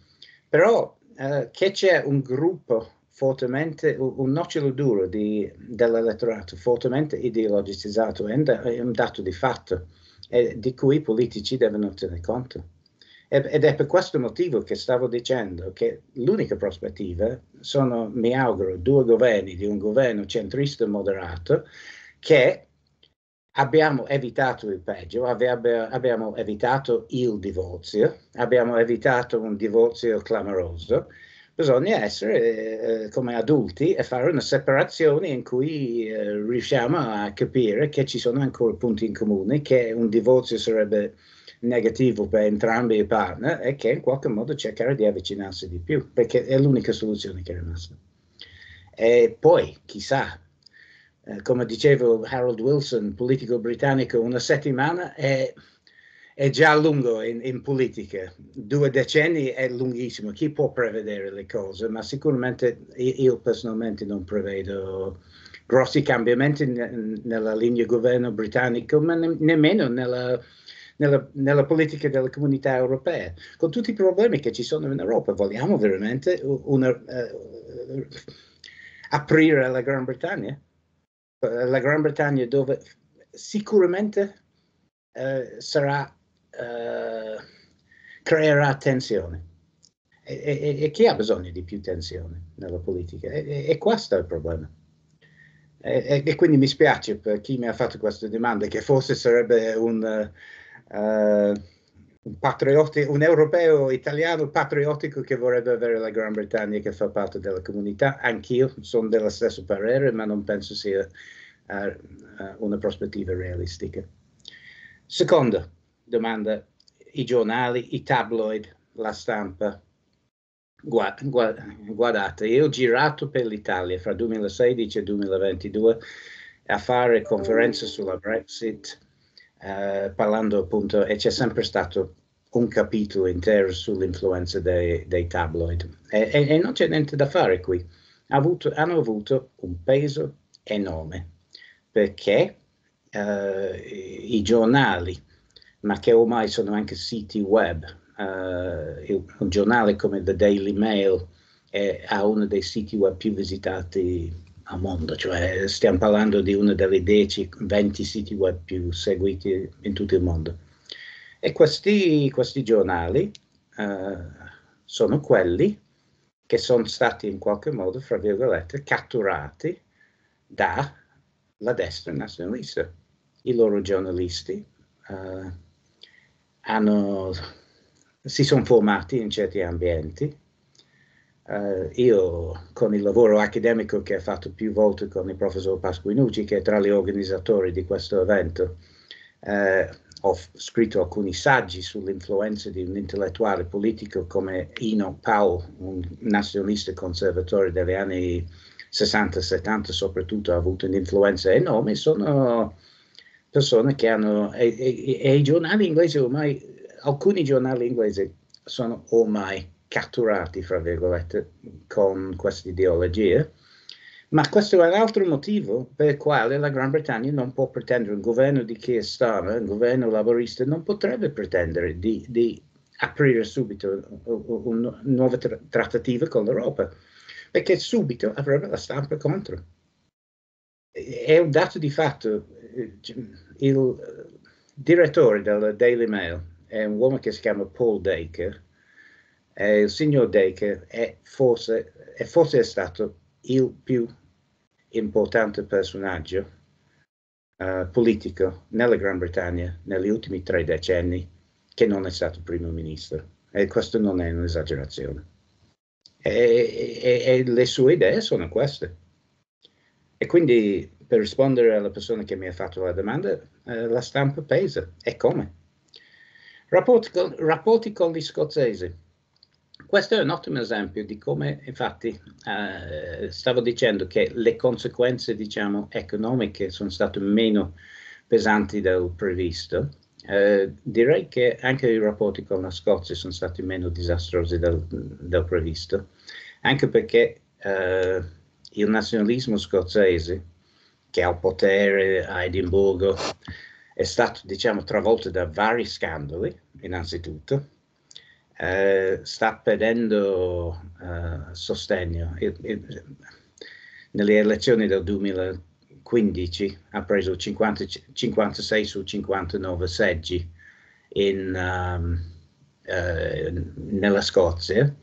Però eh, che c'è un gruppo fortemente un nocciolo duro di, dell'elettorato, fortemente ideologizzato, è un, dato di fatto di cui i politici devono tenere conto. Ed è per questo motivo che stavo dicendo che l'unica prospettiva sono, mi auguro, due governi di un governo centrista moderato che abbiamo evitato il peggio, abbiamo evitato il divorzio, abbiamo evitato un divorzio clamoroso bisogna essere eh, come adulti e fare una separazione in cui eh, riusciamo a capire che ci sono ancora punti in comune, che un divorzio sarebbe negativo per entrambi i partner e che in qualche modo cercare di avvicinarsi di più, perché è l'unica soluzione che è rimasta. E poi, chissà, eh, come dicevo Harold Wilson, politico britannico, una settimana è è già lungo in, in, politica, due decenni è lunghissimo, chi può prevedere le cose, ma sicuramente io personalmente non prevedo grossi cambiamenti ne, nella linea governo britannico, ma ne, nemmeno nella, nella, nella, politica della comunità europea, con tutti i problemi che ci sono in Europa. Vogliamo veramente una, uh, aprire la Gran Bretagna? Eh, la Gran Bretagna dove sicuramente Uh, sarà eh, creerà tensione. E, e, e, chi ha bisogno di più tensione nella politica? E, e questo è il problema. E, quindi mi spiace per chi mi ha fatto questa domanda, che forse sarebbe un, uh, un, un europeo italiano patriottico che vorrebbe avere la Gran Bretagna che fa parte della comunità. Anch'io sono dello stesso parere, ma non penso sia uh, una prospettiva realistica. Secondo, domanda i giornali, i tabloid, la stampa. guardate, io ho girato per l'Italia fra 2016 e 2022 a fare conferenze sulla Brexit, eh, parlando appunto, e c'è sempre stato un capitolo intero sull'influenza dei, dei tabloid. E, e, e, non c'è niente da fare qui. Ha avuto, hanno avuto un peso enorme perché eh, i giornali ma che ormai sono anche siti web. Uh, un giornale come The Daily Mail è, ha uno dei siti web più visitati al mondo, cioè stiamo parlando di uno dei 10-20 siti web più seguiti in tutto il mondo. E questi, questi giornali uh, sono quelli che sono stati in qualche modo, fra virgolette, catturati dalla destra nazionalista. I loro giornalisti uh, hanno, si sono formati in certi ambienti. Uh, io con il lavoro accademico che ho fatto più volte con il professor Pasquinucci, che è tra gli organizzatori di questo evento, uh, ho scritto alcuni saggi sull'influenza di un intellettuale politico come Ino Powell, un nazionalista conservatore degli anni 60-70, soprattutto ha avuto un'influenza enorme. Sono persone che hanno, e, e, e i giornali inglesi ormai, alcuni giornali inglesi sono ormai catturati, fra virgolette, con questa ideologia. Ma questo è un altro motivo per il quale la Gran Bretagna non può pretendere, un governo di Keir Starmer, un governo laborista, non potrebbe pretendere di, di aprire subito una nuova tra- trattativa con l'Europa, perché subito avrebbe la stampa contro. È un dato di fatto, il eh, direttore del Daily Mail è un uomo che si chiama Paul Dacre e il signor Dacre è forse, è forse stato il più importante personaggio uh, politico nella Gran Bretagna negli ultimi tre decenni che non è stato primo ministro e questo non è un'esagerazione e, e, e le sue idee sono queste e quindi per rispondere alla persona che mi ha fatto la domanda, eh, la stampa pesa e come. Rapporti con, rapporti con, gli scozzesi. Questo è un ottimo esempio di come, infatti, eh, stavo dicendo che le conseguenze, diciamo, economiche sono state meno pesanti del previsto. Eh, direi che anche i rapporti con la Scozia sono stati meno disastrosi del, del previsto, anche perché eh, il nazionalismo scozzese che ha il potere a Edimburgo, è stato diciamo, travolto da vari scandali, innanzitutto, eh, sta perdendo eh, sostegno. Il, il, nelle elezioni del 2015 ha preso 50, 56 su 59 seggi in, um, eh, nella Scozia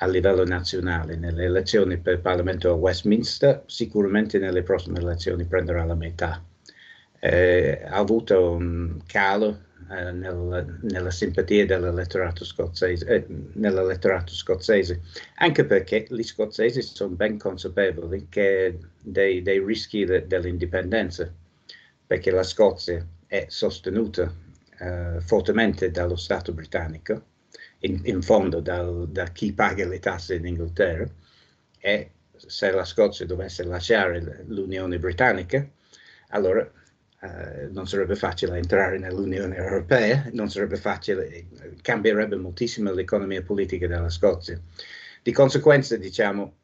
a livello nazionale nelle elezioni per il Parlamento a Westminster, sicuramente nelle prossime elezioni prenderà la metà. Eh, ha avuto un calo eh, nel, nella simpatia dell'elettorato scozzese, eh, nell'elettorato scozzese, anche perché gli scozzesi sono ben consapevoli dei, dei, rischi de, dell'indipendenza, perché la Scozia è sostenuta eh, fortemente dallo Stato britannico in, in fondo dal, da chi paga le tasse in Inghilterra e se la Scozia dovesse lasciare l'Unione Britannica, allora eh, non sarebbe facile entrare nell'Unione Europea, non sarebbe facile, eh, cambierebbe moltissimo l'economia politica della Scozia. Di conseguenza, diciamo,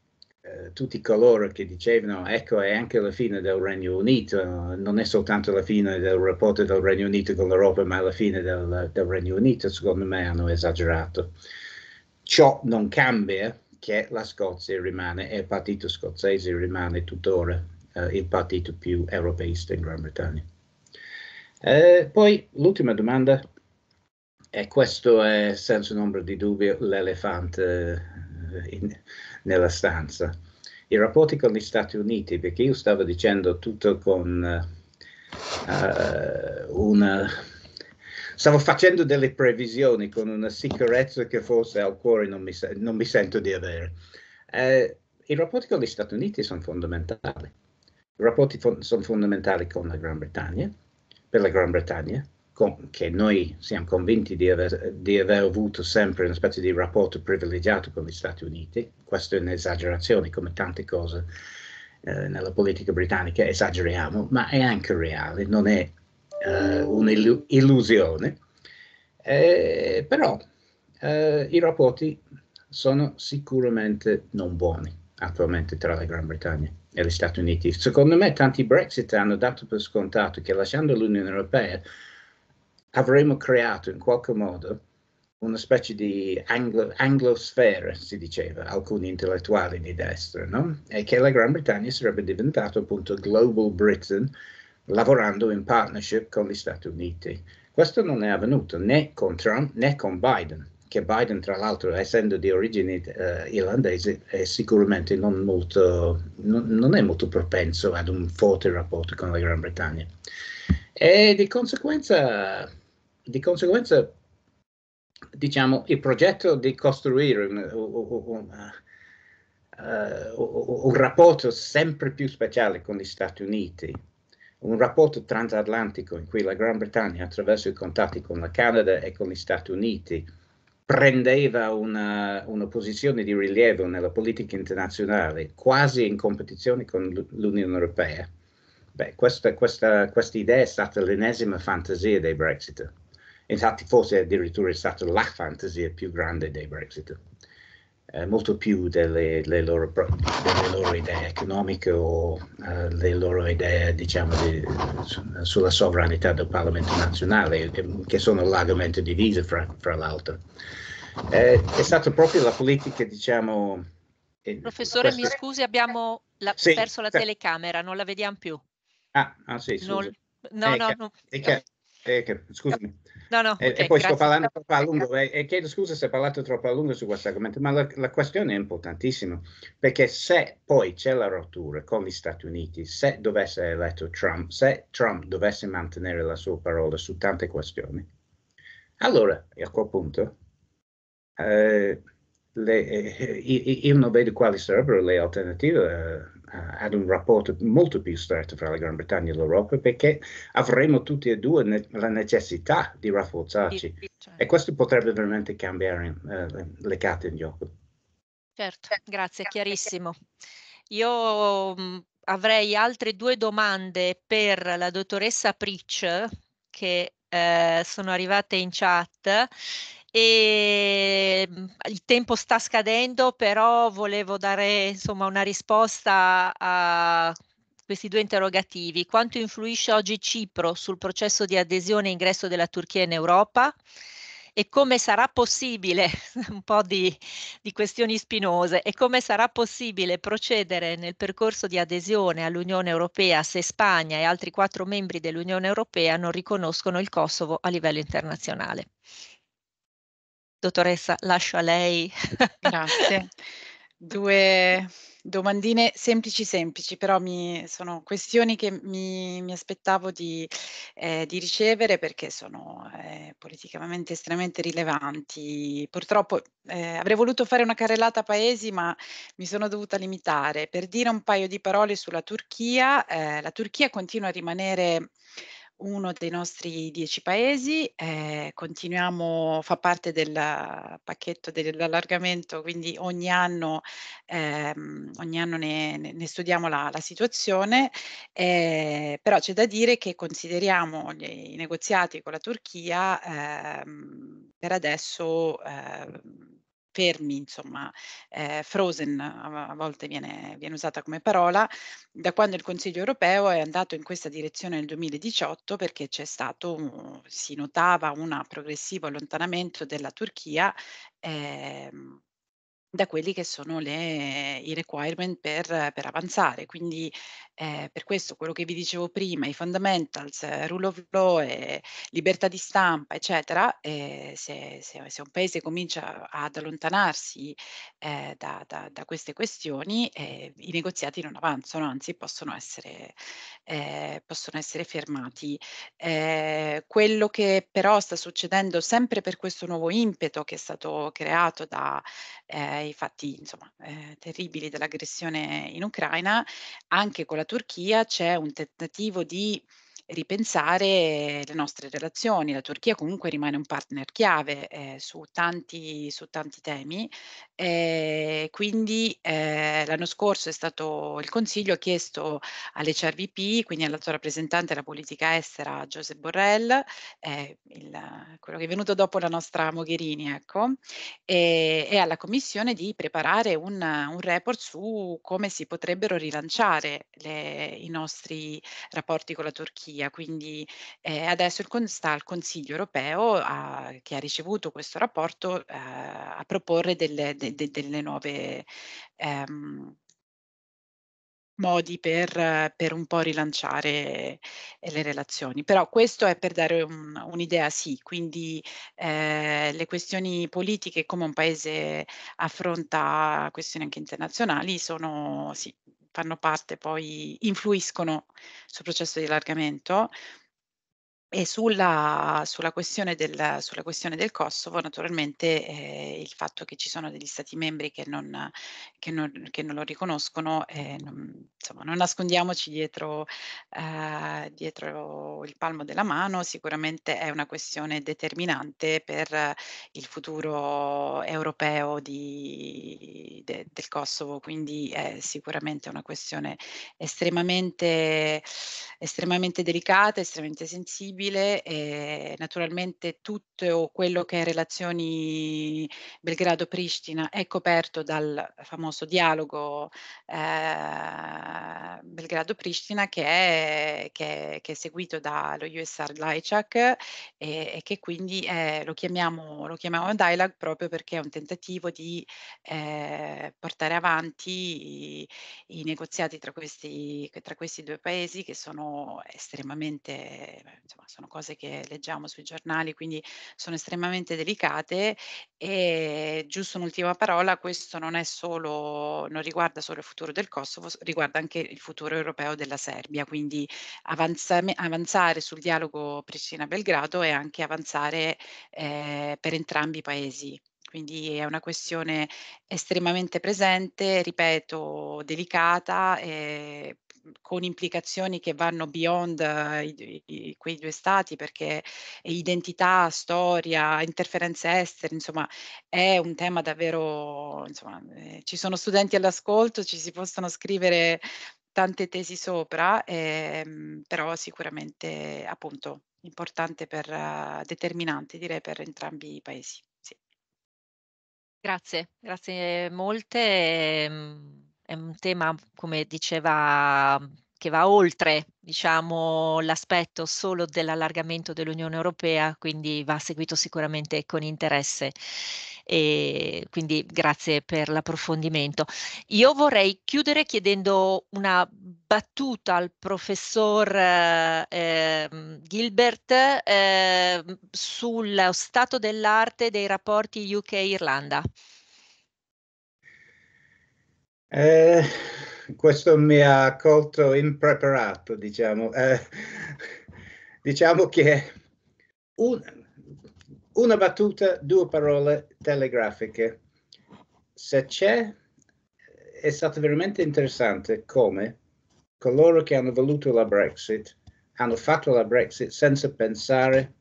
eh, tutti coloro che dicevano ecco è anche la fine del Regno Unito, non è soltanto la fine del rapporto del Regno Unito con l'Europa, ma la fine del, del Regno Unito, secondo me hanno esagerato. Ciò non cambia che la Scozia rimane e il partito scozzese rimane tuttora eh, il partito più europeista in Gran Bretagna. Eh, poi l'ultima domanda, e questo è senza un ombra di dubbio l'elefante eh, in, nella stanza i rapporti con gli Stati Uniti, perché io stavo dicendo tutto con uh, eh, una... Stavo facendo delle previsioni con una sicurezza che forse al cuore non mi, non mi sento di avere. Uh, I rapporti con gli Stati Uniti sono fondamentali. I rapporti fon sono fondamentali con la Gran Bretagna, per la Gran Bretagna, con, che noi siamo convinti di aver, di aver avuto sempre una specie di rapporto privilegiato con gli Stati Uniti, questa è un'esagerazione come tante cose eh, nella politica britannica, esageriamo, ma è anche reale, non è eh, un'illusione, eh, però eh, i rapporti sono sicuramente non buoni attualmente tra la Gran Bretagna e gli Stati Uniti. Secondo me tanti Brexit hanno dato per scontato che lasciando l'Unione Europea avremo creato in qualche modo una specie di anglo, anglosfera, si diceva, alcuni intellettuali di destra, no? e che la Gran Bretagna sarebbe diventata appunto Global Britain, lavorando in partnership con gli Stati Uniti. Questo non è avvenuto né con Trump né con Biden, che Biden tra l'altro essendo di origini eh, irlandesi è sicuramente non, molto, non, non è molto propenso ad un forte rapporto con la Gran Bretagna. E di conseguenza di conseguenza, diciamo, il progetto di costruire un, un, eh, eh, un, un rapporto sempre più speciale con gli Stati Uniti, un rapporto transatlantico in cui la Gran Bretagna, attraverso i contatti con la Canada e con gli Stati Uniti, prendeva una, una, posizione di rilievo nella politica internazionale, quasi in competizione con l'Unione Europea. Beh, questa, questa, questa idea è stata l'ennesima fantasia dei Brexit. Infatti forse addirittura è stata la fantasia più grande dei Brexit, eh, molto più delle, delle, loro, delle, loro, idee economiche o eh, le loro idee diciamo, di, sulla sovranità del Parlamento nazionale, eh, che sono largamente divise fra, fra l'altro. Eh, è stata proprio la politica, diciamo... Eh, Professore, questa... mi scusi, abbiamo la, sì, perso la telecamera, non la vediamo più. Ah, ah sì, scusi. Non... No, eh, no, no, no. scusami. No, no, e, okay, e poi sto parlando troppo a lungo e, eh, e, chiedo scusa se ho parlato troppo a lungo su questo argomento, ma la, la questione è importantissima perché se poi c'è la rottura con gli Stati Uniti, se dovesse eletto Trump, se Trump dovesse mantenere la sua parola su tante questioni, allora a quel punto eh, le, eh, eh, io, io non vedo quali sarebbero le alternative. Eh, eh, ad un rapporto molto più stretto fra la Gran Bretagna e l'Europa perché avremo tutti e due ne- la necessità di rafforzarci sì, certo. e questo potrebbe veramente cambiare eh, le carte in gioco. Certo, grazie, chiarissimo. Io mh, mm, avrei altre due domande per la dottoressa Pritch che eh, sono arrivate in chat e ehm, il tempo sta scadendo, però volevo dare insomma, una risposta a questi due interrogativi. Quanto influisce oggi Cipro sul processo di adesione e ingresso della Turchia in Europa? E come sarà possibile, un po' di, di questioni spinose, e come sarà possibile procedere nel percorso di adesione all'Unione Europea se Spagna e altri quattro membri dell'Unione Europea non riconoscono il Kosovo a livello internazionale? Dottoressa, lascio a lei. Grazie. Due domandine semplici semplici, però mi, sono questioni che mi, mi aspettavo di, eh, di, ricevere perché sono eh, politicamente estremamente rilevanti. Purtroppo eh, avrei voluto fare una carrellata a paesi, ma mi sono dovuta limitare. Per dire un paio di parole sulla Turchia, eh, la Turchia continua a rimanere uno dei nostri dieci paesi, eh, continuiamo, fa parte del pacchetto dell'allargamento, quindi ogni anno, ehm, ogni anno ne, ne, studiamo la, la situazione, eh, però c'è da dire che consideriamo gli, i negoziati con la Turchia ehm, per adesso... Ehm, fermi, insomma, eh, frozen a, a volte viene, viene, usata come parola, da quando il Consiglio europeo è andato in questa direzione nel 2018 perché c'è stato, si notava un progressivo allontanamento della Turchia. Eh, da quelli che sono le i requirement per per avanzare. Quindi, ehm, per questo quello che vi dicevo prima, i fundamentals, eh, rule of law, ehm, libertà di stampa, eccetera, ehm, se se se un paese comincia ad allontanarsi, ehm, da da da queste questioni, ehm, i negoziati non avanzano, anzi possono essere ehm, possono essere fermati. Ehm, quello che però sta succedendo sempre per questo nuovo impeto che è stato creato da, ehm ai fatti insomma, eh, terribili dell'aggressione in Ucraina, anche con la Turchia c'è un tentativo di ripensare le nostre relazioni. La Turchia comunque rimane un partner chiave eh, su, tanti, su tanti temi Ehm, quindi, ehm, l'anno scorso è stato il Consiglio ha chiesto all'HRVP, quindi all'alto rappresentante della politica estera Josep Borrell, ehm, il quello che è venuto dopo la nostra Mogherini, ecco, e ehm, e alla Commissione di preparare un un report su come si potrebbero rilanciare le i nostri rapporti con la Turchia. Quindi, ehm, adesso il sta al Consiglio europeo a che ha ricevuto questo rapporto, ehm, a proporre delle de, de, delle nuove ehm, modi per, per, un po' rilanciare eh, le relazioni. Però questo è per dare un, un'idea, sì, quindi eh, le questioni politiche, come un paese affronta questioni anche internazionali, sono, sì, fanno parte, poi influiscono sul processo di allargamento, e sulla, sulla, questione del, sulla questione del Kosovo, naturalmente eh, il fatto che ci sono degli Stati membri che non, che non, che non lo riconoscono, eh, non, insomma, non nascondiamoci dietro, eh, dietro il palmo della mano, sicuramente è una questione determinante per il futuro europeo di, de, del Kosovo, quindi è sicuramente una questione estremamente, estremamente delicata, estremamente sensibile possibile e ehm, naturalmente tutto quello che è relazioni Belgrado-Pristina è coperto dal famoso dialogo eh, Belgrado-Pristina che è, che, che è, seguito dallo USR Lajčak e, e, che quindi è, eh, lo, chiamiamo, lo chiamiamo dialogue proprio perché è un tentativo di eh, portare avanti i, i negoziati tra questi, tra questi due paesi che sono estremamente insomma, sono cose che leggiamo sui giornali, quindi sono estremamente delicate. E giusto un'ultima parola, questo non, solo, non riguarda solo il futuro del Kosovo, riguarda anche il futuro europeo della Serbia, quindi avanzare, avanzare sul dialogo Pristina-Belgrado e anche avanzare eh, per entrambi i paesi quindi è una questione estremamente presente, ripeto, delicata, eh, con implicazioni che vanno beyond eh, i, i, quei due stati perché identità, storia, interferenze estere, insomma è un tema davvero, insomma, eh, ci sono studenti all'ascolto, ci si possono scrivere tante tesi sopra, eh, però sicuramente appunto importante per uh, determinante direi per entrambi i paesi. Grazie, grazie molte. Ehm, è un tema, come diceva, che va oltre diciamo, l'aspetto solo dell'allargamento dell'Unione Europea, quindi va seguito sicuramente con interesse. E quindi grazie per l'approfondimento. Io vorrei chiudere chiedendo una battuta al professor eh, Gilbert eh, sul stato dell'arte dei rapporti UK-Irlanda. Eh, questo mi ha colto impreparato, diciamo. Eh, diciamo che un, una battuta, due parole telegrafiche. Se c'è, è stato veramente interessante come coloro che hanno voluto la Brexit hanno fatto la Brexit senza pensare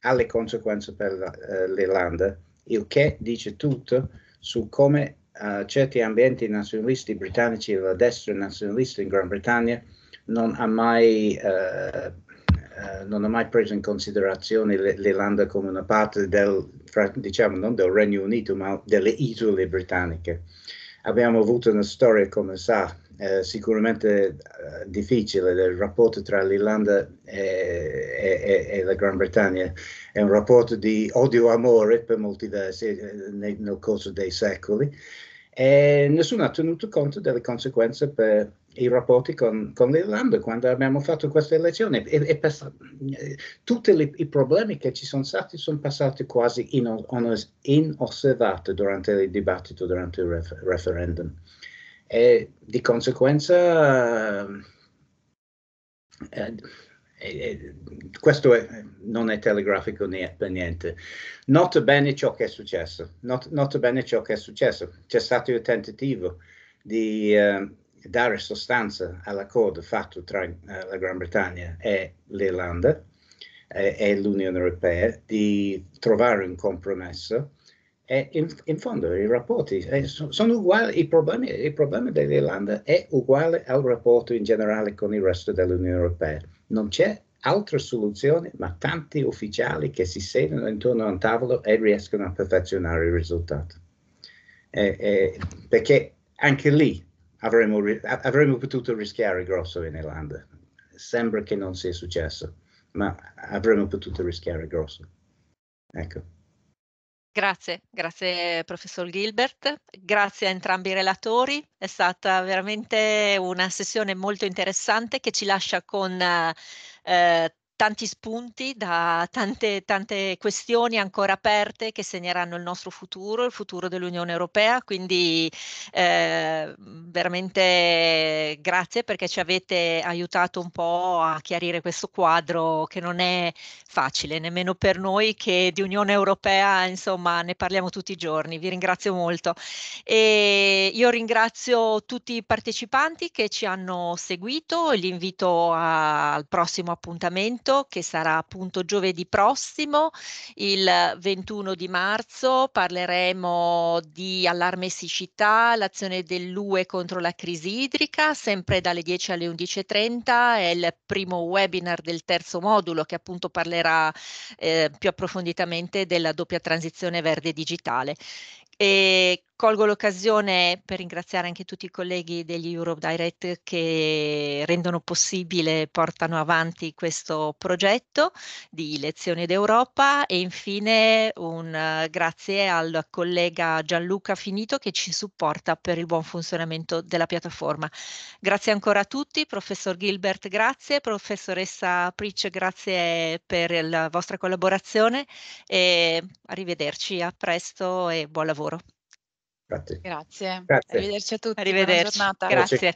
alle conseguenze per eh, l'Irlanda, il che dice tutto su come eh, certi ambienti nazionalisti britannici e la destra nazionalista in Gran Bretagna non ha mai, uh, uh, non ha mai preso in considerazione l'Irlanda come una parte del, diciamo, non del Regno Unito, ma delle isole britanniche. Abbiamo avuto una storia, come sa, eh, sicuramente difficile del rapporto tra l'Irlanda e, e, e, la Gran Bretagna. È un rapporto di odio-amore per molti versi eh, nel, nel corso dei secoli e nessuno ha tenuto conto delle conseguenze per i rapporti con, con l'Irlanda quando abbiamo fatto questa elezione e, e pass- eh, tutti i problemi che ci sono stati sono passati quasi inos- inosservati durante il dibattito, durante il refer- referendum e di conseguenza eh, eh, eh, questo è, non è telegrafico per niente. Nota bene ciò che è successo, not, nota bene ciò che è successo. C'è stato il tentativo di eh, dare sostanza all'accordo fatto tra eh, la Gran Bretagna e l'Irlanda eh, e l'Unione Europea di trovare un compromesso in, in, fondo i rapporti eh, sono uguali, i problemi, il problema dell'Irlanda è uguale al rapporto in generale con il resto dell'Unione Europea. Non c'è altra soluzione, ma tanti ufficiali che si sedono intorno a un tavolo e riescono a perfezionare il risultato. Eh, eh, perché anche lì avremmo, avremmo potuto rischiare grosso in Irlanda. Sembra che non sia successo, ma avremmo potuto rischiare grosso. Ecco. Grazie, grazie professor Gilbert, grazie a entrambi i relatori, è stata veramente una sessione molto interessante che ci lascia con eh, tanti spunti da tante, tante questioni ancora aperte che segneranno il nostro futuro, il futuro dell'Unione Europea, quindi eh, veramente grazie perché ci avete aiutato un po' a chiarire questo quadro che non è facile nemmeno per noi che di Unione Europea insomma ne parliamo tutti i giorni, vi ringrazio molto e io ringrazio tutti i partecipanti che ci hanno seguito, li invito a, al prossimo appuntamento evento che sarà appunto giovedì prossimo, il 21 di marzo, parleremo di allarme siccità, l'azione dell'UE contro la crisi idrica, sempre dalle 10 alle 11.30, è il primo webinar del terzo modulo che appunto parlerà eh, più approfonditamente della doppia transizione verde digitale. E Colgo l'occasione per ringraziare anche tutti i colleghi degli Europe Direct che rendono possibile e portano avanti questo progetto di lezioni d'Europa e infine un eh, grazie al collega Gianluca Finito che ci supporta per il buon funzionamento della piattaforma. Grazie ancora a tutti, professor Gilbert grazie, professoressa Pritch grazie per la vostra collaborazione e arrivederci a presto e buon lavoro. Grazie. Grazie. Grazie. Arrivederci a tutti. Arrivederci. Grazie.